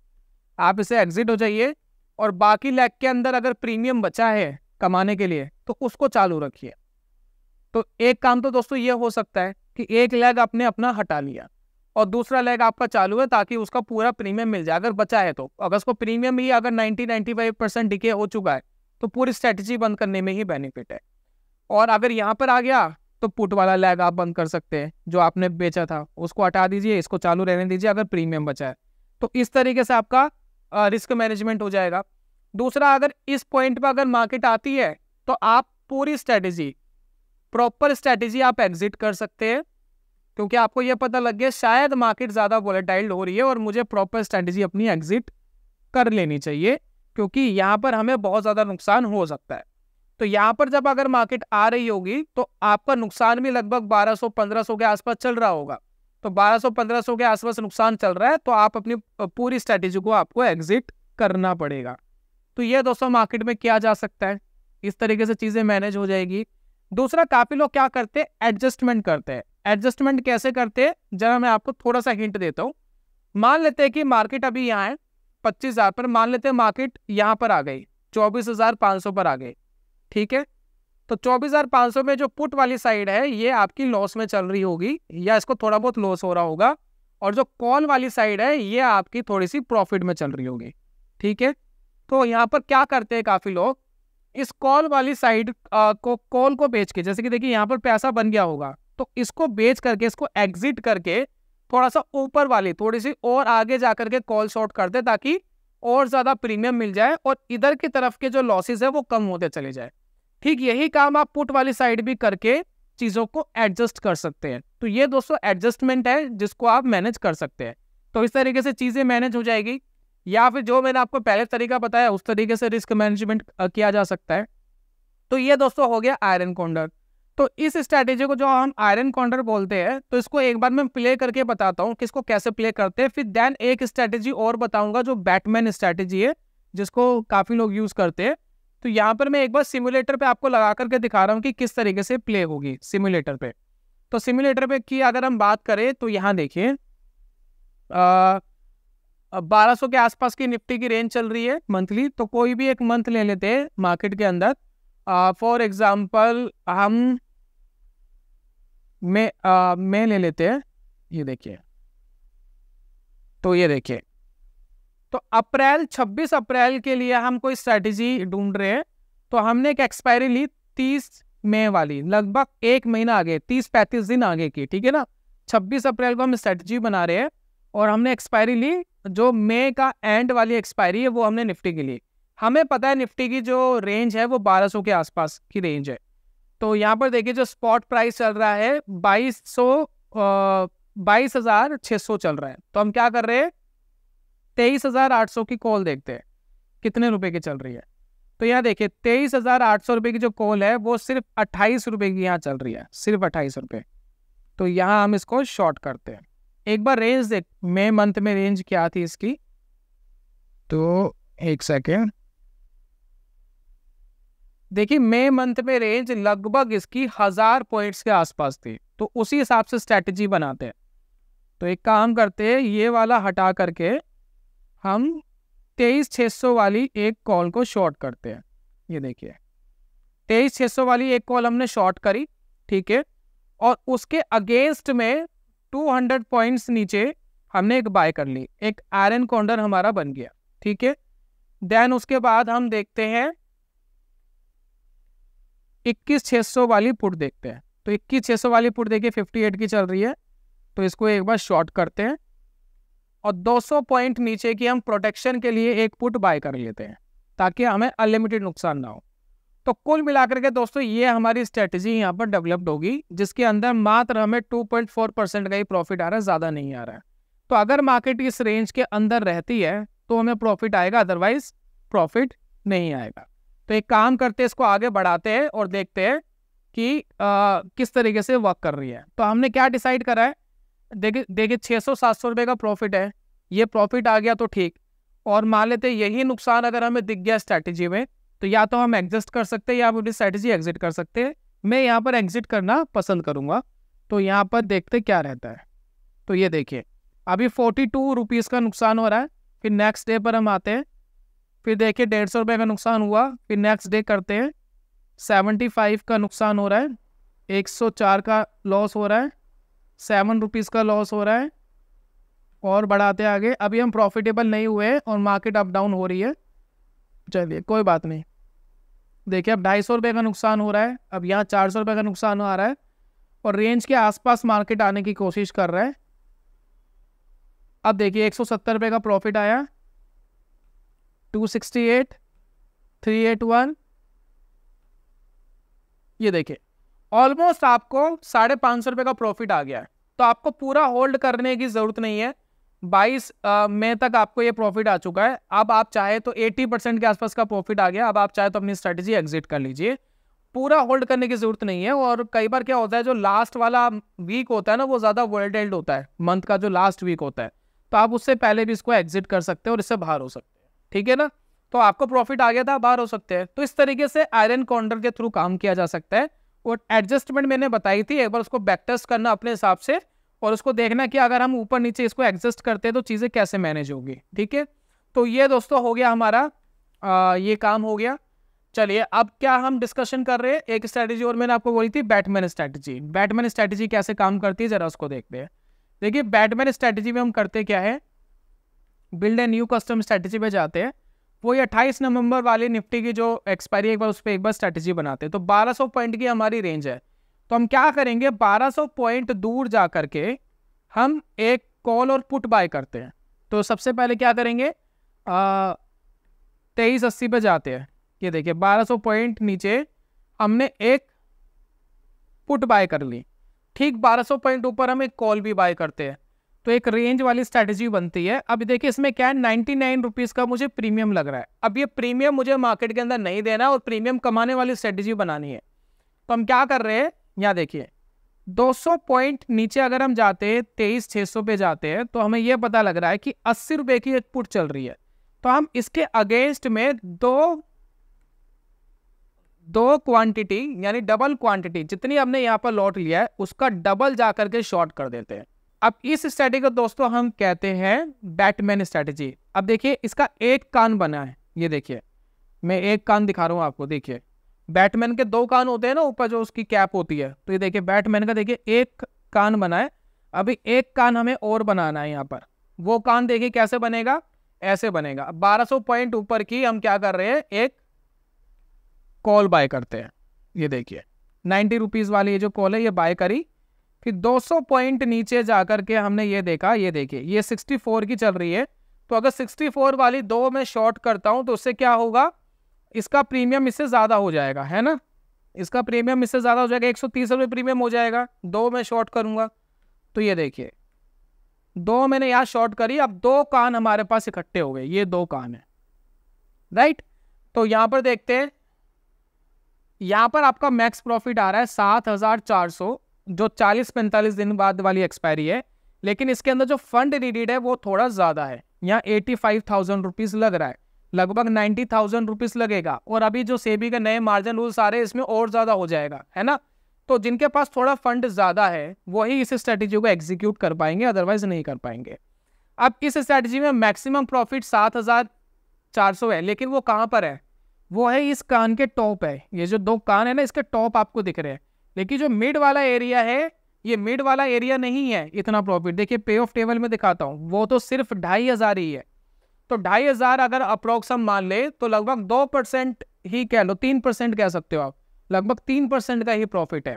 आप इससे एग्जिट हो जाइए और बाकी लैग के अंदर अगर प्रीमियम बचा है कमाने के लिए तो उसको चालू रखिए तो एक काम तो दोस्तों ये हो सकता है कि एक लैग आपने अपना हटा लिया और दूसरा लेग आपका चालू है ताकि उसका पूरा प्रीमियम मिल जाए अगर बचा है तो अगर उसको प्रीमियम ही अगर 90 95 परसेंट डिके हो चुका है तो पूरी स्ट्रेटजी बंद करने में ही बेनिफिट है और अगर यहाँ पर आ गया तो पुट वाला लैग आप बंद कर सकते हैं जो आपने बेचा था उसको हटा दीजिए इसको चालू रहने दीजिए अगर प्रीमियम बचा है तो इस तरीके से आपका रिस्क मैनेजमेंट हो जाएगा दूसरा अगर इस पॉइंट पर अगर मार्केट आती है तो आप पूरी स्ट्रेटेजी प्रॉपर स्ट्रेटेजी आप एग्जिट कर सकते हैं क्योंकि आपको यह पता लग गया शायद मार्केट ज़्यादा वोलेटाइल हो रही है और मुझे प्रॉपर स्ट्रेटेजी अपनी एग्जिट कर लेनी चाहिए क्योंकि यहाँ पर हमें बहुत ज़्यादा नुकसान हो सकता है तो यहाँ पर जब अगर मार्केट आ रही होगी तो आपका नुकसान भी लगभग 1200 1500 के आसपास चल रहा होगा तो 1200 1500 के आसपास नुकसान चल रहा है तो आप अपनी पूरी स्ट्रेटेजी को आपको एग्जिट करना पड़ेगा तो ये दोस्तों मार्केट में किया जा सकता है इस तरीके से चीज़ें मैनेज हो जाएगी दूसरा काफ़ी लोग क्या करते हैं एडजस्टमेंट करते हैं एडजस्टमेंट कैसे करते हैं जरा मैं आपको थोड़ा सा हिंट देता हूँ मान लेते हैं कि मार्केट अभी यहाँ है पच्चीस हज़ार पर मान लेते हैं मार्केट यहाँ पर आ गई चौबीस हज़ार पाँच सौ पर आ गई ठीक है तो चौबीस हज़ार पाँच सौ में जो पुट वाली साइड है ये आपकी लॉस में चल रही होगी या इसको थोड़ा बहुत लॉस हो रहा होगा और जो कॉल वाली साइड है ये आपकी थोड़ी सी प्रॉफिट में चल रही होगी ठीक है तो यहाँ पर क्या करते हैं काफ़ी लोग इस कॉल वाली साइड को कॉल को बेच के जैसे कि देखिए यहाँ पर पैसा बन गया होगा तो इसको बेच करके इसको एग्जिट करके थोड़ा सा ऊपर वाली थोड़ी सी और आगे जा करके कॉल शॉर्ट कर दे ताकि और ज़्यादा प्रीमियम मिल जाए और इधर की तरफ के जो लॉसेज है वो कम होते चले जाए ठीक यही काम आप पुट वाली साइड भी करके चीज़ों को एडजस्ट कर सकते हैं तो ये दोस्तों एडजस्टमेंट है जिसको आप मैनेज कर सकते हैं तो इस तरीके से चीज़ें मैनेज हो जाएगी या फिर जो मैंने आपको पहले तरीका बताया उस तरीके से रिस्क मैनेजमेंट किया जा सकता है तो ये दोस्तों हो गया आयरन कॉन्डर तो इस स्ट्रैटेजी को जो हम आयरन काउंटर बोलते हैं तो इसको एक बार मैं प्ले करके बताता हूँ किसको कैसे प्ले करते हैं फिर देन एक स्ट्रैटेजी और बताऊंगा जो बैटमैन स्ट्रैटेजी है जिसको काफ़ी लोग यूज़ करते हैं तो यहाँ पर मैं एक बार सिमुलेटर पे आपको लगा करके दिखा रहा हूँ कि किस तरीके से प्ले होगी सिमुलेटर पे तो सिमुलेटर पे की अगर हम बात करें तो यहाँ देखिए बारह सौ के आसपास की निफ्टी की रेंज चल रही है मंथली तो कोई भी एक मंथ ले लेते हैं मार्केट के अंदर फॉर एग्जाम्पल हम मैं मैं ले लेते हैं ये देखिए तो ये देखिए तो अप्रैल 26 अप्रैल के लिए हम कोई स्ट्रैटेजी ढूंढ रहे हैं तो हमने एक एक्सपायरी ली 30 मई वाली लगभग एक महीना आगे 30-35 दिन आगे की ठीक है ना 26 अप्रैल को हम स्ट्रैटेजी बना रहे हैं और हमने एक्सपायरी ली जो मई का एंड वाली एक्सपायरी है वो हमने निफ्टी की ली हमें पता है निफ्टी की जो रेंज है वो बारह के आसपास की रेंज है तो यहाँ पर देखिए जो स्पॉट प्राइस चल रहा है बाईस सौ बाईस हजार छः सौ चल रहा है तो हम क्या कर रहे हैं तेईस हजार आठ सौ की कॉल देखते हैं कितने रुपए की चल रही है तो यहाँ देखिए तेईस हजार आठ सौ रुपये की जो कॉल है वो सिर्फ अट्ठाईस रुपये की यहाँ चल रही है सिर्फ अट्ठाईस रुपये तो यहाँ हम इसको शॉर्ट करते हैं एक बार रेंज देख मे मंथ में रेंज क्या थी इसकी तो एक सेकेंड देखिए मई मंथ में रेंज लगभग इसकी हजार पॉइंट्स के आसपास थी तो उसी हिसाब से स्ट्रेटजी बनाते हैं तो एक काम करते हैं ये वाला हटा करके हम तेईस छः सौ वाली एक कॉल को शॉर्ट करते हैं ये देखिए तेईस छः सौ वाली एक कॉल हमने शॉर्ट करी ठीक है और उसके अगेंस्ट में टू हंड्रेड पॉइंट्स नीचे हमने एक बाय कर ली एक आयरन कॉन्डर हमारा बन गया ठीक है देन उसके बाद हम देखते हैं इक्कीस छः सौ वाली पुट देखते हैं तो इक्कीस छः सौ वाली पुट देखिए फिफ्टी एट की चल रही है तो इसको एक बार शॉर्ट करते हैं और 200 पॉइंट नीचे की हम प्रोटेक्शन के लिए एक पुट बाय कर लेते हैं ताकि हमें अनलिमिटेड नुकसान ना हो तो कुल मिलाकर के दोस्तों ये हमारी स्ट्रेटजी यहाँ पर डेवलप्ड होगी जिसके अंदर मात्र हमें फोर परसेंट का ही प्रॉफिट आ रहा है ज़्यादा नहीं आ रहा है तो अगर मार्केट इस रेंज के अंदर रहती है तो हमें प्रॉफिट आएगा अदरवाइज प्रॉफिट नहीं आएगा तो एक काम करते हैं इसको आगे बढ़ाते हैं और देखते हैं कि आ, किस तरीके से वर्क कर रही है तो हमने क्या डिसाइड करा है देखिए देखिए छः सौ सात सौ रुपये का प्रॉफिट है ये प्रॉफिट आ गया तो ठीक और मान लेते यही नुकसान अगर हमें दिख गया स्ट्रैटेजी में तो या तो हम एग्जिस्ट कर सकते हैं या हम अपनी स्ट्रैटेजी एग्जिट कर सकते हैं मैं यहाँ पर एग्जिट करना पसंद करूँगा तो यहाँ पर देखते क्या रहता है तो ये देखिए अभी फोर्टी टू रुपीज़ का नुकसान हो रहा है फिर नेक्स्ट डे पर हम आते हैं फिर देखिए डेढ़ सौ रुपये का नुकसान हुआ फिर नेक्स्ट डे करते हैं सेवेंटी फाइव का नुकसान हो रहा है एक सौ चार का लॉस हो रहा है सेवन रुपीज़ का लॉस हो रहा है और बढ़ाते आगे अभी हम प्रॉफिटेबल नहीं हुए हैं और मार्केट अप डाउन हो रही है चलिए कोई बात नहीं देखिए अब ढाई सौ रुपये का नुकसान हो रहा है अब यहाँ चार सौ रुपये का नुकसान आ रहा है और रेंज के आसपास मार्केट आने की कोशिश कर रहा है अब देखिए एक सौ सत्तर रुपये का प्रॉफिट आया two sixty eight three eight one ये देखिए ऑलमोस्ट आपको साढ़े पाँच सौ रुपये का प्रॉफिट आ गया है तो आपको पूरा होल्ड करने की ज़रूरत नहीं है बाईस मई तक आपको ये प्रॉफिट आ चुका है अब आप चाहे तो एट्टी परसेंट के आसपास का प्रॉफिट आ गया अब आप चाहे तो अपनी स्ट्रेटजी एग्जिट कर लीजिए पूरा होल्ड करने की ज़रूरत नहीं है और कई बार क्या होता है जो लास्ट वाला वीक होता है ना वो ज़्यादा वर्ल्ड होता है मंथ का जो लास्ट वीक होता है तो आप उससे पहले भी इसको एग्जिट कर सकते हो और इससे बाहर हो सकते ठीक है ना तो आपको प्रॉफिट आ गया था बाहर हो सकते हैं तो इस तरीके से आयरन काउंटर के थ्रू काम किया जा सकता है और एडजस्टमेंट मैंने बताई थी एक बार उसको बैकटेस्ट करना अपने हिसाब से और उसको देखना कि अगर हम ऊपर नीचे इसको एडजस्ट करते हैं तो चीज़ें कैसे मैनेज होगी ठीक है तो ये दोस्तों हो गया हमारा आ, ये काम हो गया चलिए अब क्या हम डिस्कशन कर रहे हैं एक स्ट्रैटेजी और मैंने आपको बोली थी बैटमैन स्ट्रैटेजी बैटमैन स्ट्रैटेजी कैसे काम करती है जरा उसको देखते हैं देखिए बैटमैन स्ट्रैटेजी में हम करते क्या है build a new custom strategy पे जाते हैं वो ये अट्ठाईस नवंबर वाली निफ्टी की जो एक्सपायरी एक बार उस पर एक बार स्ट्रैटेजी बनाते हैं तो 1200 पॉइंट की हमारी रेंज है तो हम क्या करेंगे 1200 पॉइंट दूर जा करके हम एक कॉल और पुट बाय करते हैं तो सबसे पहले क्या करेंगे तेईस अस्सी पे जाते हैं ये देखिए सौ पॉइंट नीचे हमने एक पुट बाय कर ली ठीक 1200 पॉइंट ऊपर हम एक कॉल भी बाय करते हैं तो एक रेंज वाली स्ट्रेटेजी बनती है अब देखिए इसमें क्या है नाइन्टी नाइन रुपीज़ का मुझे प्रीमियम लग रहा है अब ये प्रीमियम मुझे मार्केट के अंदर नहीं देना और प्रीमियम कमाने वाली स्ट्रेटेजी बनानी है तो हम क्या कर रहे हैं यहाँ देखिए 200 पॉइंट नीचे अगर हम जाते हैं तेईस छः सौ पे जाते हैं तो हमें यह पता लग रहा है कि अस्सी रुपये की एक पुट चल रही है तो हम इसके अगेंस्ट में दो दो क्वांटिटी यानी डबल क्वांटिटी जितनी हमने यहाँ पर लॉट लिया है उसका डबल जा करके शॉर्ट कर देते हैं अब इस स्ट्रैटेजी को दोस्तों हम कहते हैं बैटमैन स्ट्रैटेजी अब देखिए इसका एक कान बना है ये देखिए मैं एक कान दिखा रहा हूँ आपको देखिए बैटमैन के दो कान होते हैं ना ऊपर जो उसकी कैप होती है तो ये देखिए बैटमैन का देखिए एक कान बना है अभी एक कान हमें और बनाना है यहाँ पर वो कान देखिए कैसे बनेगा ऐसे बनेगा 1200 पॉइंट ऊपर की हम क्या कर रहे हैं एक कॉल बाय करते हैं ये देखिए नाइन्टी रुपीज़ वाली ये जो कॉल है ये बाय करी कि 200 पॉइंट नीचे जा कर के हमने ये देखा ये देखिए ये 64 की चल रही है तो अगर 64 वाली दो में शॉर्ट करता हूँ तो उससे क्या होगा इसका प्रीमियम इससे ज़्यादा हो जाएगा है ना इसका प्रीमियम इससे ज़्यादा हो जाएगा एक सौ प्रीमियम हो जाएगा दो में शॉर्ट करूँगा तो ये देखिए दो मैंने यहाँ शॉर्ट करी अब दो कान हमारे पास इकट्ठे हो गए ये दो कान है राइट तो यहाँ पर देखते हैं यहाँ पर आपका मैक्स प्रॉफिट आ रहा है सात हज़ार चार सौ जो 40-45 दिन बाद वाली एक्सपायरी है लेकिन इसके अंदर जो फंड रीडेड है वो थोड़ा ज़्यादा है यहाँ एटी फाइव थाउजेंड रुपीज़ लग रहा है लगभग नाइन्टी थाउजेंड रुपीज़ लगेगा और अभी जो सेबी के नए मार्जिन रूल्स आ रहे हैं इसमें और ज़्यादा हो जाएगा है ना तो जिनके पास थोड़ा फंड ज़्यादा है वही इस स्ट्रेटेजी को एग्जीक्यूट कर पाएंगे अदरवाइज नहीं कर पाएंगे अब इस स्ट्रेटजी में मैक्सिमम प्रॉफिट सात हज़ार चार सौ है लेकिन वो कहाँ पर है वो है इस कान के टॉप है ये जो दो कान है ना इसके टॉप आपको दिख रहे हैं लेकिन जो मिड वाला एरिया है ये मिड वाला एरिया नहीं है इतना प्रॉफिट देखिए पे ऑफ टेबल में दिखाता हूँ वो तो सिर्फ ढाई हज़ार ही है तो ढाई हज़ार अगर अप्रोक्सम हम मान ले तो लगभग दो परसेंट ही कह लो तीन परसेंट कह सकते हो आप लगभग तीन परसेंट का ही प्रॉफिट है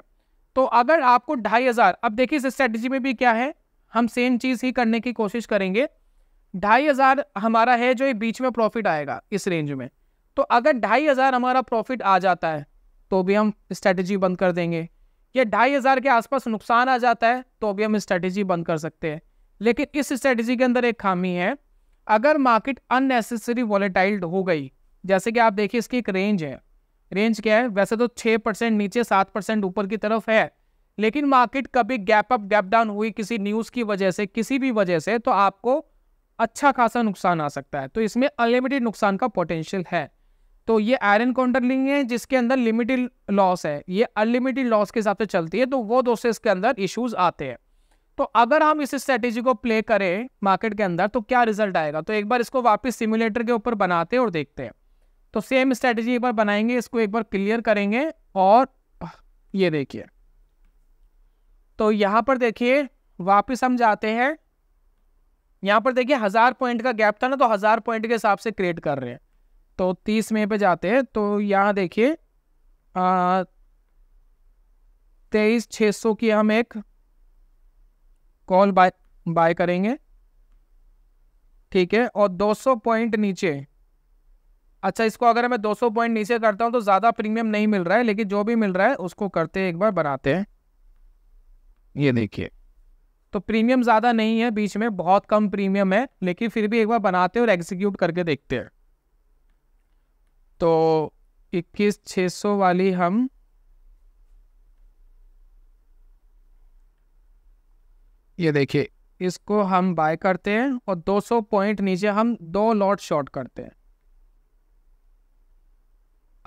तो अगर आपको ढाई हज़ार अब देखिए इस स्ट्रेटजी में भी क्या है हम सेम चीज़ ही करने की कोशिश करेंगे ढाई हज़ार हमारा है जो बीच में प्रॉफिट आएगा इस रेंज में तो अगर ढाई हज़ार हमारा प्रॉफिट आ जाता है तो भी हम स्ट्रैटेजी बंद कर देंगे या ढाई हज़ार के आसपास नुकसान आ जाता है तो भी हम स्ट्रैटेजी बंद कर सकते हैं लेकिन इस स्ट्रैटेजी के अंदर एक खामी है अगर मार्केट अननेसेसरी वॉलेटाइल्ड हो गई जैसे कि आप देखिए इसकी एक रेंज है रेंज क्या है वैसे तो छः परसेंट नीचे सात परसेंट ऊपर की तरफ है लेकिन मार्केट कभी गैप अप गैप डाउन हुई किसी न्यूज़ की वजह से किसी भी वजह से तो आपको अच्छा खासा नुकसान आ सकता है तो इसमें अनलिमिटेड नुकसान का पोटेंशियल है तो ये आयरन काउंटर लिंग है जिसके अंदर लिमिटेड लॉस है ये अनलिमिटेड लॉस के हिसाब से चलती है तो वो दोस्तों इसके अंदर इश्यूज आते हैं तो अगर हम इस स्ट्रेटेजी को प्ले करें मार्केट के अंदर तो क्या रिजल्ट आएगा तो एक बार इसको वापस सिमुलेटर के ऊपर बनाते हैं और देखते हैं तो सेम स्ट्रेटेजी एक बार बनाएंगे इसको एक बार क्लियर करेंगे और ये देखिए तो यहाँ पर देखिए वापस हम जाते हैं यहाँ पर देखिए हज़ार पॉइंट का गैप था ना तो हज़ार पॉइंट के हिसाब से क्रिएट कर रहे हैं तो तीस मई पे जाते हैं तो यहाँ देखिए तेईस छः सौ की हम एक कॉल बाय बाय करेंगे ठीक है और 200 पॉइंट नीचे अच्छा इसको अगर मैं 200 पॉइंट नीचे करता हूँ तो ज़्यादा प्रीमियम नहीं मिल रहा है लेकिन जो भी मिल रहा है उसको करते हैं एक बार बनाते हैं ये देखिए तो प्रीमियम ज़्यादा नहीं है बीच में बहुत कम प्रीमियम है लेकिन फिर भी एक बार बनाते हैं और एग्जीक्यूट करके देखते हैं तो इक्कीस छः सौ वाली हम ये देखिए इसको हम बाय करते हैं और 200 पॉइंट नीचे हम दो लॉट शॉर्ट करते हैं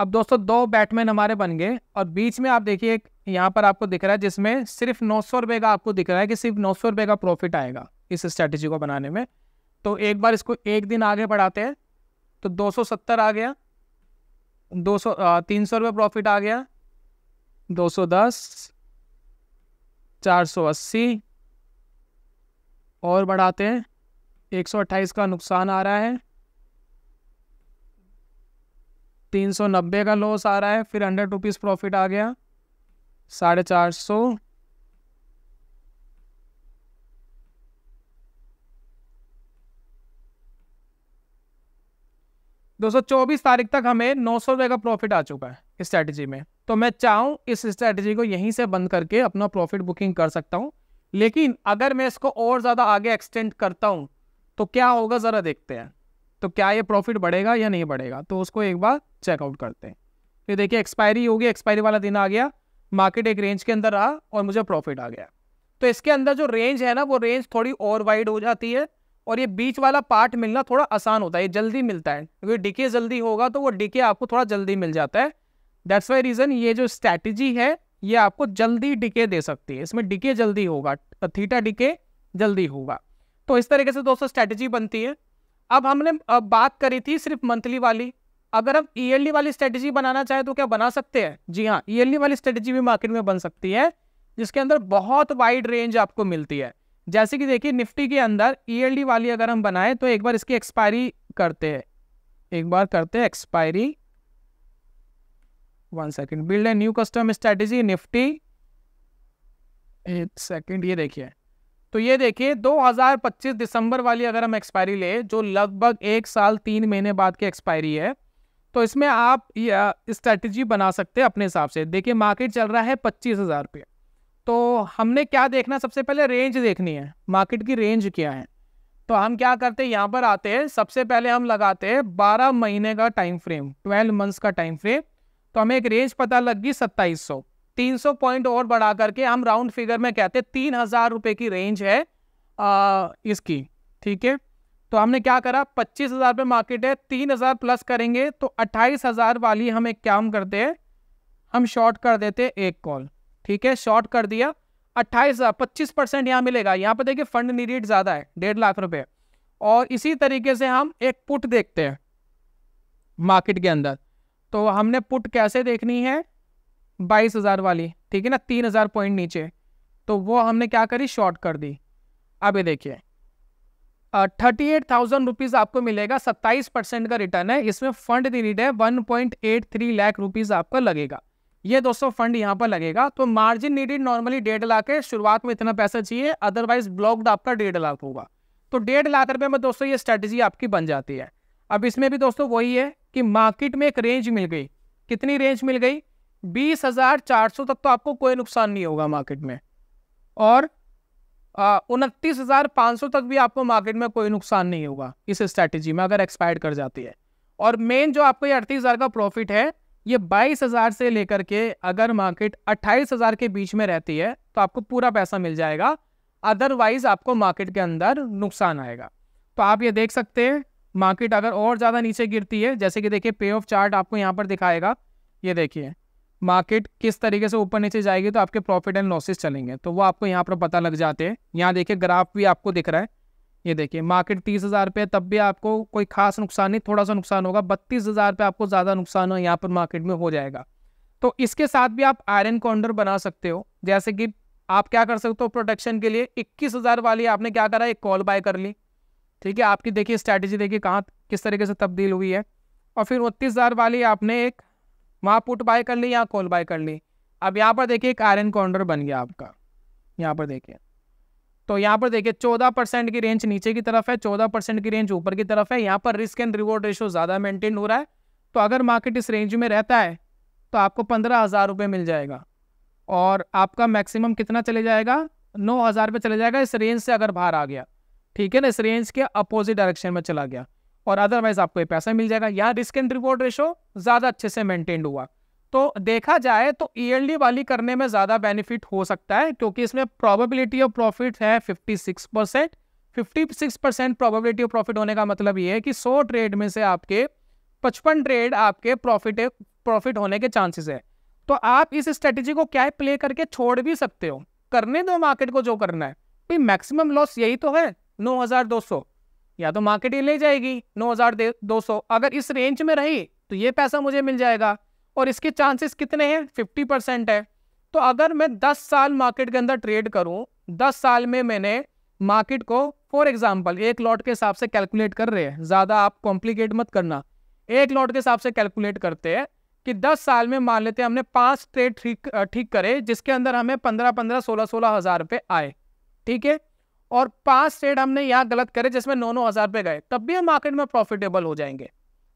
अब दोस्तों दो बैटमैन हमारे बन गए और बीच में आप देखिए एक यहाँ पर आपको दिख रहा है जिसमें सिर्फ नौ सौ रुपये का आपको दिख रहा है कि सिर्फ नौ सौ रुपये का प्रॉफिट आएगा इस स्ट्रेटेजी को बनाने में तो एक बार इसको एक दिन आगे बढ़ाते हैं तो 270 आ गया दो सौ तीन सौ रुपये प्रॉफिट आ गया दो सौ दस चार सौ अस्सी और बढ़ाते हैं एक सौ अट्ठाईस का नुकसान आ रहा है तीन सौ नब्बे का लॉस आ रहा है फिर हंड्रेड रुपीज़ प्रॉफिट आ गया साढ़े चार सौ दोस्तों चौबीस तारीख तक हमें नौ सौ का प्रॉफिट आ चुका है इस स्ट्रैटेजी में तो मैं चाहूँ इस स्ट्रैटेजी को यहीं से बंद करके अपना प्रॉफिट बुकिंग कर सकता हूँ लेकिन अगर मैं इसको और ज़्यादा आगे एक्सटेंड करता हूँ तो क्या होगा ज़रा देखते हैं तो क्या ये प्रॉफिट बढ़ेगा या नहीं बढ़ेगा तो उसको एक बार चेकआउट करते हैं ये देखिए एक्सपायरी होगी एक्सपायरी वाला दिन आ गया मार्केट एक रेंज के अंदर रहा और मुझे प्रॉफिट आ गया तो इसके अंदर जो रेंज है ना वो रेंज थोड़ी और वाइड हो जाती है और ये बीच वाला पार्ट मिलना थोड़ा आसान होता है ये जल्दी मिलता है क्योंकि डिके जल्दी होगा तो वो डिके आपको थोड़ा जल्दी मिल जाता है दैट्स वाई रीज़न ये जो स्ट्रैटेजी है ये आपको जल्दी डिके दे सकती है इसमें डिके जल्दी होगा थीटा डिके जल्दी होगा तो इस तरीके से दोस्तों स्ट्रैटेजी बनती है अब हमने अब बात करी थी सिर्फ मंथली वाली अगर हम ईयरली वाली स्ट्रैटेजी बनाना चाहें तो क्या बना सकते हैं जी हाँ ईयरली वाली स्ट्रैटेजी भी मार्केट में बन सकती है जिसके अंदर बहुत वाइड रेंज आपको मिलती है जैसे कि देखिए निफ्टी के अंदर ई e वाली अगर हम बनाए तो एक बार इसकी एक्सपायरी करते हैं एक बार करते हैं expiry one second build a new custom strategy Nifty एक सेकेंड ये देखिए तो ये देखिए 2025 दिसंबर वाली अगर हम एक्सपायरी ले जो लगभग एक साल तीन महीने बाद की एक्सपायरी है तो इसमें आप स्ट्रेटजी बना सकते हैं अपने हिसाब से देखिए मार्केट चल रहा है पच्चीस हज़ार रुपये तो हमने क्या देखना सबसे पहले रेंज देखनी है मार्केट की रेंज क्या है तो हम क्या करते हैं यहाँ पर आते हैं सबसे पहले हम लगाते हैं बारह महीने का टाइम फ्रेम ट्वेल्व मंथ्स का टाइम फ्रेम तो हमें एक रेंज पता लग गई सत्ताईस सौ तीन सौ पॉइंट और बढ़ा करके हम राउंड फिगर में कहते हैं तीन हज़ार रुपये की रेंज है आ, इसकी ठीक है तो हमने क्या करा पच्चीस हज़ार रुपये मार्केट है तीन हज़ार प्लस करेंगे तो अट्ठाईस हज़ार वाली हम एक काम करते हैं हम शॉर्ट कर देते एक कॉल ठीक है शॉर्ट कर दिया अट्ठाईस हज़ार पच्चीस परसेंट यहाँ मिलेगा यहाँ पर देखिए फंड नीडेड ज़्यादा है डेढ़ लाख रुपए और इसी तरीके से हम एक पुट देखते हैं मार्केट के अंदर तो हमने पुट कैसे देखनी है बाईस हज़ार वाली ठीक है ना तीन हज़ार पॉइंट नीचे तो वो हमने क्या करी शॉर्ट कर दी अभी देखिए थर्टी एट थाउजेंड रुपीज़ आपको मिलेगा सत्ताईस परसेंट का रिटर्न है इसमें फंड रिट है one point eight three lakh rupees आपका लगेगा ये दोस्तों फंड यहाँ पर लगेगा तो मार्जिन नीडेड नॉर्मली डेढ़ लाख है शुरुआत में इतना पैसा चाहिए अदरवाइज ब्लॉक्ड आपका डेढ़ लाख होगा तो डेढ़ लाख रुपये में दोस्तों ये स्ट्रेटजी आपकी बन जाती है अब इसमें भी दोस्तों वही है कि मार्केट में एक रेंज मिल गई कितनी रेंज मिल गई बीस हज़ार चार सौ तक तो आपको कोई नुकसान नहीं होगा मार्केट में और उनतीस हज़ार पाँच सौ तक भी आपको मार्केट में कोई नुकसान नहीं होगा इस स्ट्रैटेजी में अगर एक्सपायर कर जाती है और मेन जो आपको ये अड़तीस हज़ार का प्रॉफिट है ये 22,000 से लेकर के अगर मार्केट 28,000 के बीच में रहती है तो आपको पूरा पैसा मिल जाएगा अदरवाइज आपको मार्केट के अंदर नुकसान आएगा तो आप ये देख सकते हैं मार्केट अगर और ज़्यादा नीचे गिरती है जैसे कि देखिए पे ऑफ चार्ट आपको यहाँ पर दिखाएगा ये देखिए मार्केट किस तरीके से ऊपर नीचे जाएगी तो आपके प्रॉफिट एंड लॉसेस चलेंगे तो वो आपको यहाँ पर पता लग जाते हैं यहाँ देखिए ग्राफ भी आपको दिख रहा है ये देखिए मार्केट तीस हज़ार है तब भी आपको कोई खास नुकसान नहीं थोड़ा सा नुकसान होगा बत्तीस हज़ार रुपये आपको ज़्यादा नुकसान हो यहाँ पर मार्केट में हो जाएगा तो इसके साथ भी आप आयरन काउंडर बना सकते हो जैसे कि आप क्या कर सकते हो प्रोटेक्शन के लिए इक्कीस हज़ार वाली आपने क्या करा एक कॉल बाय कर ली ठीक है आपकी देखिए स्ट्रैटेजी देखिए कहाँ किस तरीके से तब्दील हुई है और फिर उनतीस हज़ार वाली आपने एक वहाँ पुट बाय कर ली यहाँ कॉल बाय कर ली अब यहाँ पर देखिए एक आयरन काउंडर बन गया आपका यहाँ पर देखिए तो यहाँ पर देखिए चौदह परसेंट की रेंज नीचे की तरफ है चौदह परसेंट की रेंज ऊपर की तरफ है यहाँ पर रिस्क एंड रिवॉर्ड रेशो ज़्यादा मेंटेन हो रहा है तो अगर मार्केट इस रेंज में रहता है तो आपको पंद्रह हज़ार रुपये मिल जाएगा और आपका मैक्सिमम कितना चले जाएगा नौ हज़ार रुपये चले जाएगा इस रेंज से अगर बाहर आ गया ठीक है ना इस रेंज के अपोजिट डायरेक्शन में चला गया और अदरवाइज आपको ये पैसा मिल जाएगा यहाँ रिस्क एंड रिवॉर्ड रेशो ज़्यादा अच्छे से मेनटेन हुआ तो देखा जाए तो ईयरली वाली करने में ज़्यादा बेनिफिट हो सकता है क्योंकि इसमें प्रोबेबिलिटी ऑफ प्रॉफिट है 56 percent fifty percent probability of profit होने का मतलब ये है कि 100 ट्रेड में से आपके 55 ट्रेड आपके प्रॉफिट प्रॉफिट होने के चांसेस है तो आप इस स्ट्रेटेजी को क्या प्ले करके छोड़ भी सकते हो करने दो मार्केट को जो करना है भाई मैक्सिमम लॉस यही तो है नौ या तो मार्केट ही ले जाएगी नौ अगर इस रेंज में रही तो ये पैसा मुझे मिल जाएगा और इसके चांसेस कितने हैं फिफ्टी परसेंट है तो अगर मैं दस साल मार्केट के अंदर ट्रेड करूं दस साल में मैंने मार्केट को फॉर एग्जांपल एक लॉट के हिसाब से कैलकुलेट कर रहे हैं ज़्यादा आप कॉम्प्लिकेट मत करना एक लॉट के हिसाब से कैलकुलेट करते हैं कि दस साल में मान लेते हैं हमने पांच ट्रेड ठीक ठीक करे जिसके अंदर हमें पंद्रह पंद्रह सोलह सोलह हज़ार रुपये आए ठीक है और पांच ट्रेड हमने यहाँ गलत करे जिसमें नौ नौ हज़ार रुपये गए तब भी हम मार्केट में प्रॉफिटेबल हो जाएंगे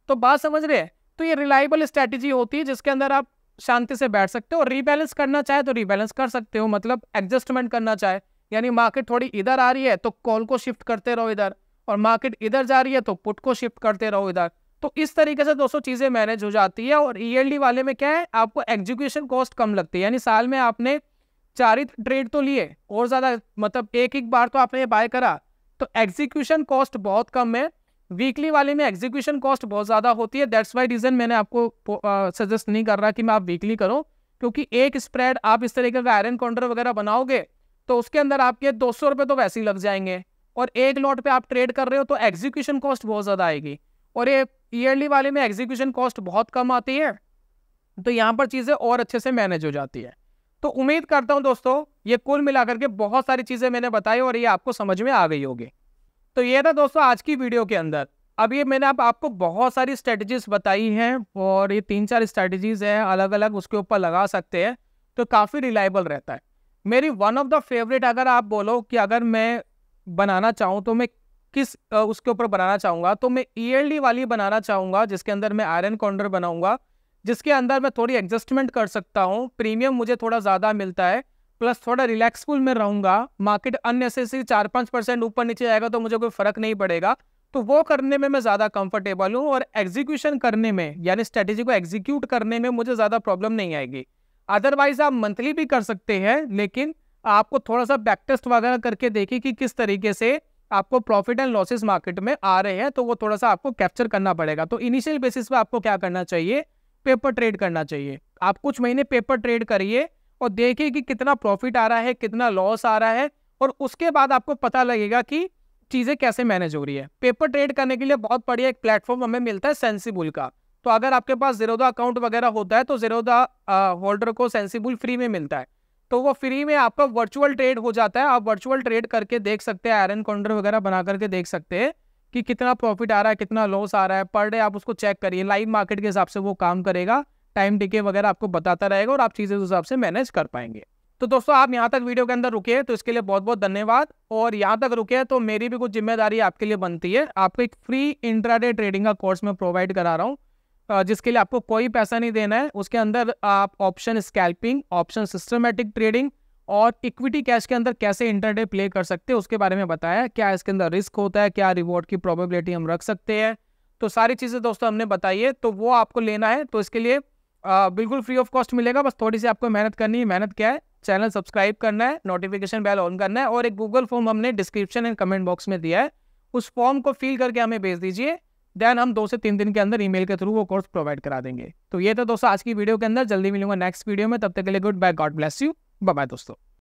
तो बात समझ रहे हैं तो ये रिलायबल स्ट्रैटेजी होती है जिसके अंदर आप शांति से बैठ सकते हो और रीबैलेंस करना चाहे तो रीबैलेंस कर सकते हो मतलब एडजस्टमेंट करना चाहे यानी मार्केट थोड़ी इधर आ रही है तो कॉल को शिफ्ट करते रहो इधर और मार्केट इधर जा रही है तो पुट को शिफ्ट करते रहो इधर तो इस तरीके से दोस्तों चीज़ें मैनेज हो जाती है और ई e वाले में क्या है आपको एग्जीक्यूशन कॉस्ट कम लगती है यानी साल में आपने चार ही ट्रेड तो लिए और ज़्यादा मतलब एक एक बार तो आपने ये बाय करा तो एग्जीक्यूशन कॉस्ट बहुत कम है वीकली वाले में एग्जीक्यूशन कॉस्ट बहुत ज़्यादा होती है दैट्स वाई रीज़न मैंने आपको सजेस्ट नहीं कर रहा कि मैं आप वीकली करो क्योंकि एक स्प्रेड आप इस तरीके का आयरन काउंटर वगैरह बनाओगे तो उसके अंदर आपके दो सौ तो वैसे ही लग जाएंगे और एक लॉट पे आप ट्रेड कर रहे हो तो एग्जीक्यूशन कॉस्ट बहुत ज़्यादा आएगी और ये ईयरली वाले में एग्जीक्यूशन कॉस्ट बहुत कम आती है तो यहाँ पर चीज़ें और अच्छे से मैनेज हो जाती है तो उम्मीद करता हूँ दोस्तों ये कुल मिलाकर के बहुत सारी चीज़ें मैंने बताई और ये आपको समझ में आ गई होगी तो ये था दोस्तों आज की वीडियो के अंदर अब ये मैंने आप आपको बहुत सारी स्ट्रेटजीज बताई हैं और ये तीन चार स्ट्रेटजीज हैं अलग अलग उसके ऊपर लगा सकते हैं तो काफ़ी रिलायबल रहता है मेरी वन ऑफ द फेवरेट अगर आप बोलो कि अगर मैं बनाना चाहूँ तो मैं किस उसके ऊपर बनाना चाहूँगा तो मैं ई e वाली बनाना चाहूँगा जिसके अंदर मैं आयरन काउंडर बनाऊँगा जिसके अंदर मैं थोड़ी एडजस्टमेंट कर सकता हूँ प्रीमियम मुझे थोड़ा ज़्यादा मिलता है प्लस थोड़ा रिलैक्सफुल में रहूंगा मार्केट अननेसेसरी चार पाँच परसेंट ऊपर नीचे जाएगा तो मुझे कोई फर्क नहीं पड़ेगा तो वो करने में मैं ज़्यादा कंफर्टेबल हूँ और एग्जीक्यूशन करने में यानी स्ट्रेटेजी को एग्जीक्यूट करने में मुझे ज़्यादा प्रॉब्लम नहीं आएगी अदरवाइज आप मंथली भी कर सकते हैं लेकिन आपको थोड़ा सा बैक टेस्ट वगैरह करके देखिए कि किस तरीके से आपको प्रॉफिट एंड लॉसेज मार्केट में आ रहे हैं तो वो थोड़ा सा आपको कैप्चर करना पड़ेगा तो इनिशियल बेसिस पर आपको क्या करना चाहिए पेपर ट्रेड करना चाहिए आप कुछ महीने पेपर ट्रेड करिए और देखें कि कितना प्रॉफिट आ रहा है कितना लॉस आ रहा है और उसके बाद आपको पता लगेगा कि चीज़ें कैसे मैनेज हो रही है पेपर ट्रेड करने के लिए बहुत बढ़िया एक प्लेटफॉर्म हमें मिलता है सेंसिबुल का तो अगर आपके पास जीरोदा अकाउंट वगैरह होता है तो जीरोदा होल्डर को सेंसिबुल फ्री में मिलता है तो वो फ्री में आपका वर्चुअल ट्रेड हो जाता है आप वर्चुअल ट्रेड करके देख सकते हैं आयरन काउंटर वगैरह बना करके देख सकते हैं कि कितना प्रॉफिट आ रहा है कितना लॉस आ रहा है पर डे आप उसको चेक करिए लाइव मार्केट के हिसाब से वो काम करेगा टाइम डिके वगैरह आपको बताता रहेगा और आप चीज़ें उस हिसाब से मैनेज कर पाएंगे तो दोस्तों आप यहाँ तक वीडियो के अंदर रुके हैं तो इसके लिए बहुत बहुत धन्यवाद और यहाँ तक रुके हैं तो मेरी भी कुछ जिम्मेदारी आपके लिए बनती है आपको एक फ्री इंट्राडे ट्रेडिंग का कोर्स मैं प्रोवाइड करा रहा हूँ जिसके लिए आपको कोई पैसा नहीं देना है उसके अंदर आप option scalping option systematic trading और इक्विटी कैश के अंदर कैसे इंटरडे प्ले कर सकते हैं उसके बारे में बताया क्या इसके अंदर रिस्क होता है क्या रिवॉर्ड की प्रोबेबिलिटी हम रख सकते हैं तो सारी चीज़ें दोस्तों हमने बताई है तो वो आपको लेना है तो इसके लिए आ, बिल्कुल फ्री ऑफ कॉस्ट मिलेगा बस थोड़ी सी आपको मेहनत करनी है मेहनत क्या है चैनल सब्सक्राइब करना है नोटिफिकेशन बेल ऑन करना है और एक गूगल फॉर्म हमने डिस्क्रिप्शन एंड कमेंट बॉक्स में दिया है उस फॉर्म को फिल करके हमें भेज दीजिए देन हम दो से तीन दिन के अंदर ईमेल के थ्रू वो कोर्स प्रोवाइड करा देंगे तो ये था दोस्तों आज की वीडियो के अंदर जल्दी मिलूंगा नेक्स्ट वीडियो में तब तक के लिए goodbye God bless you bye दोस्तों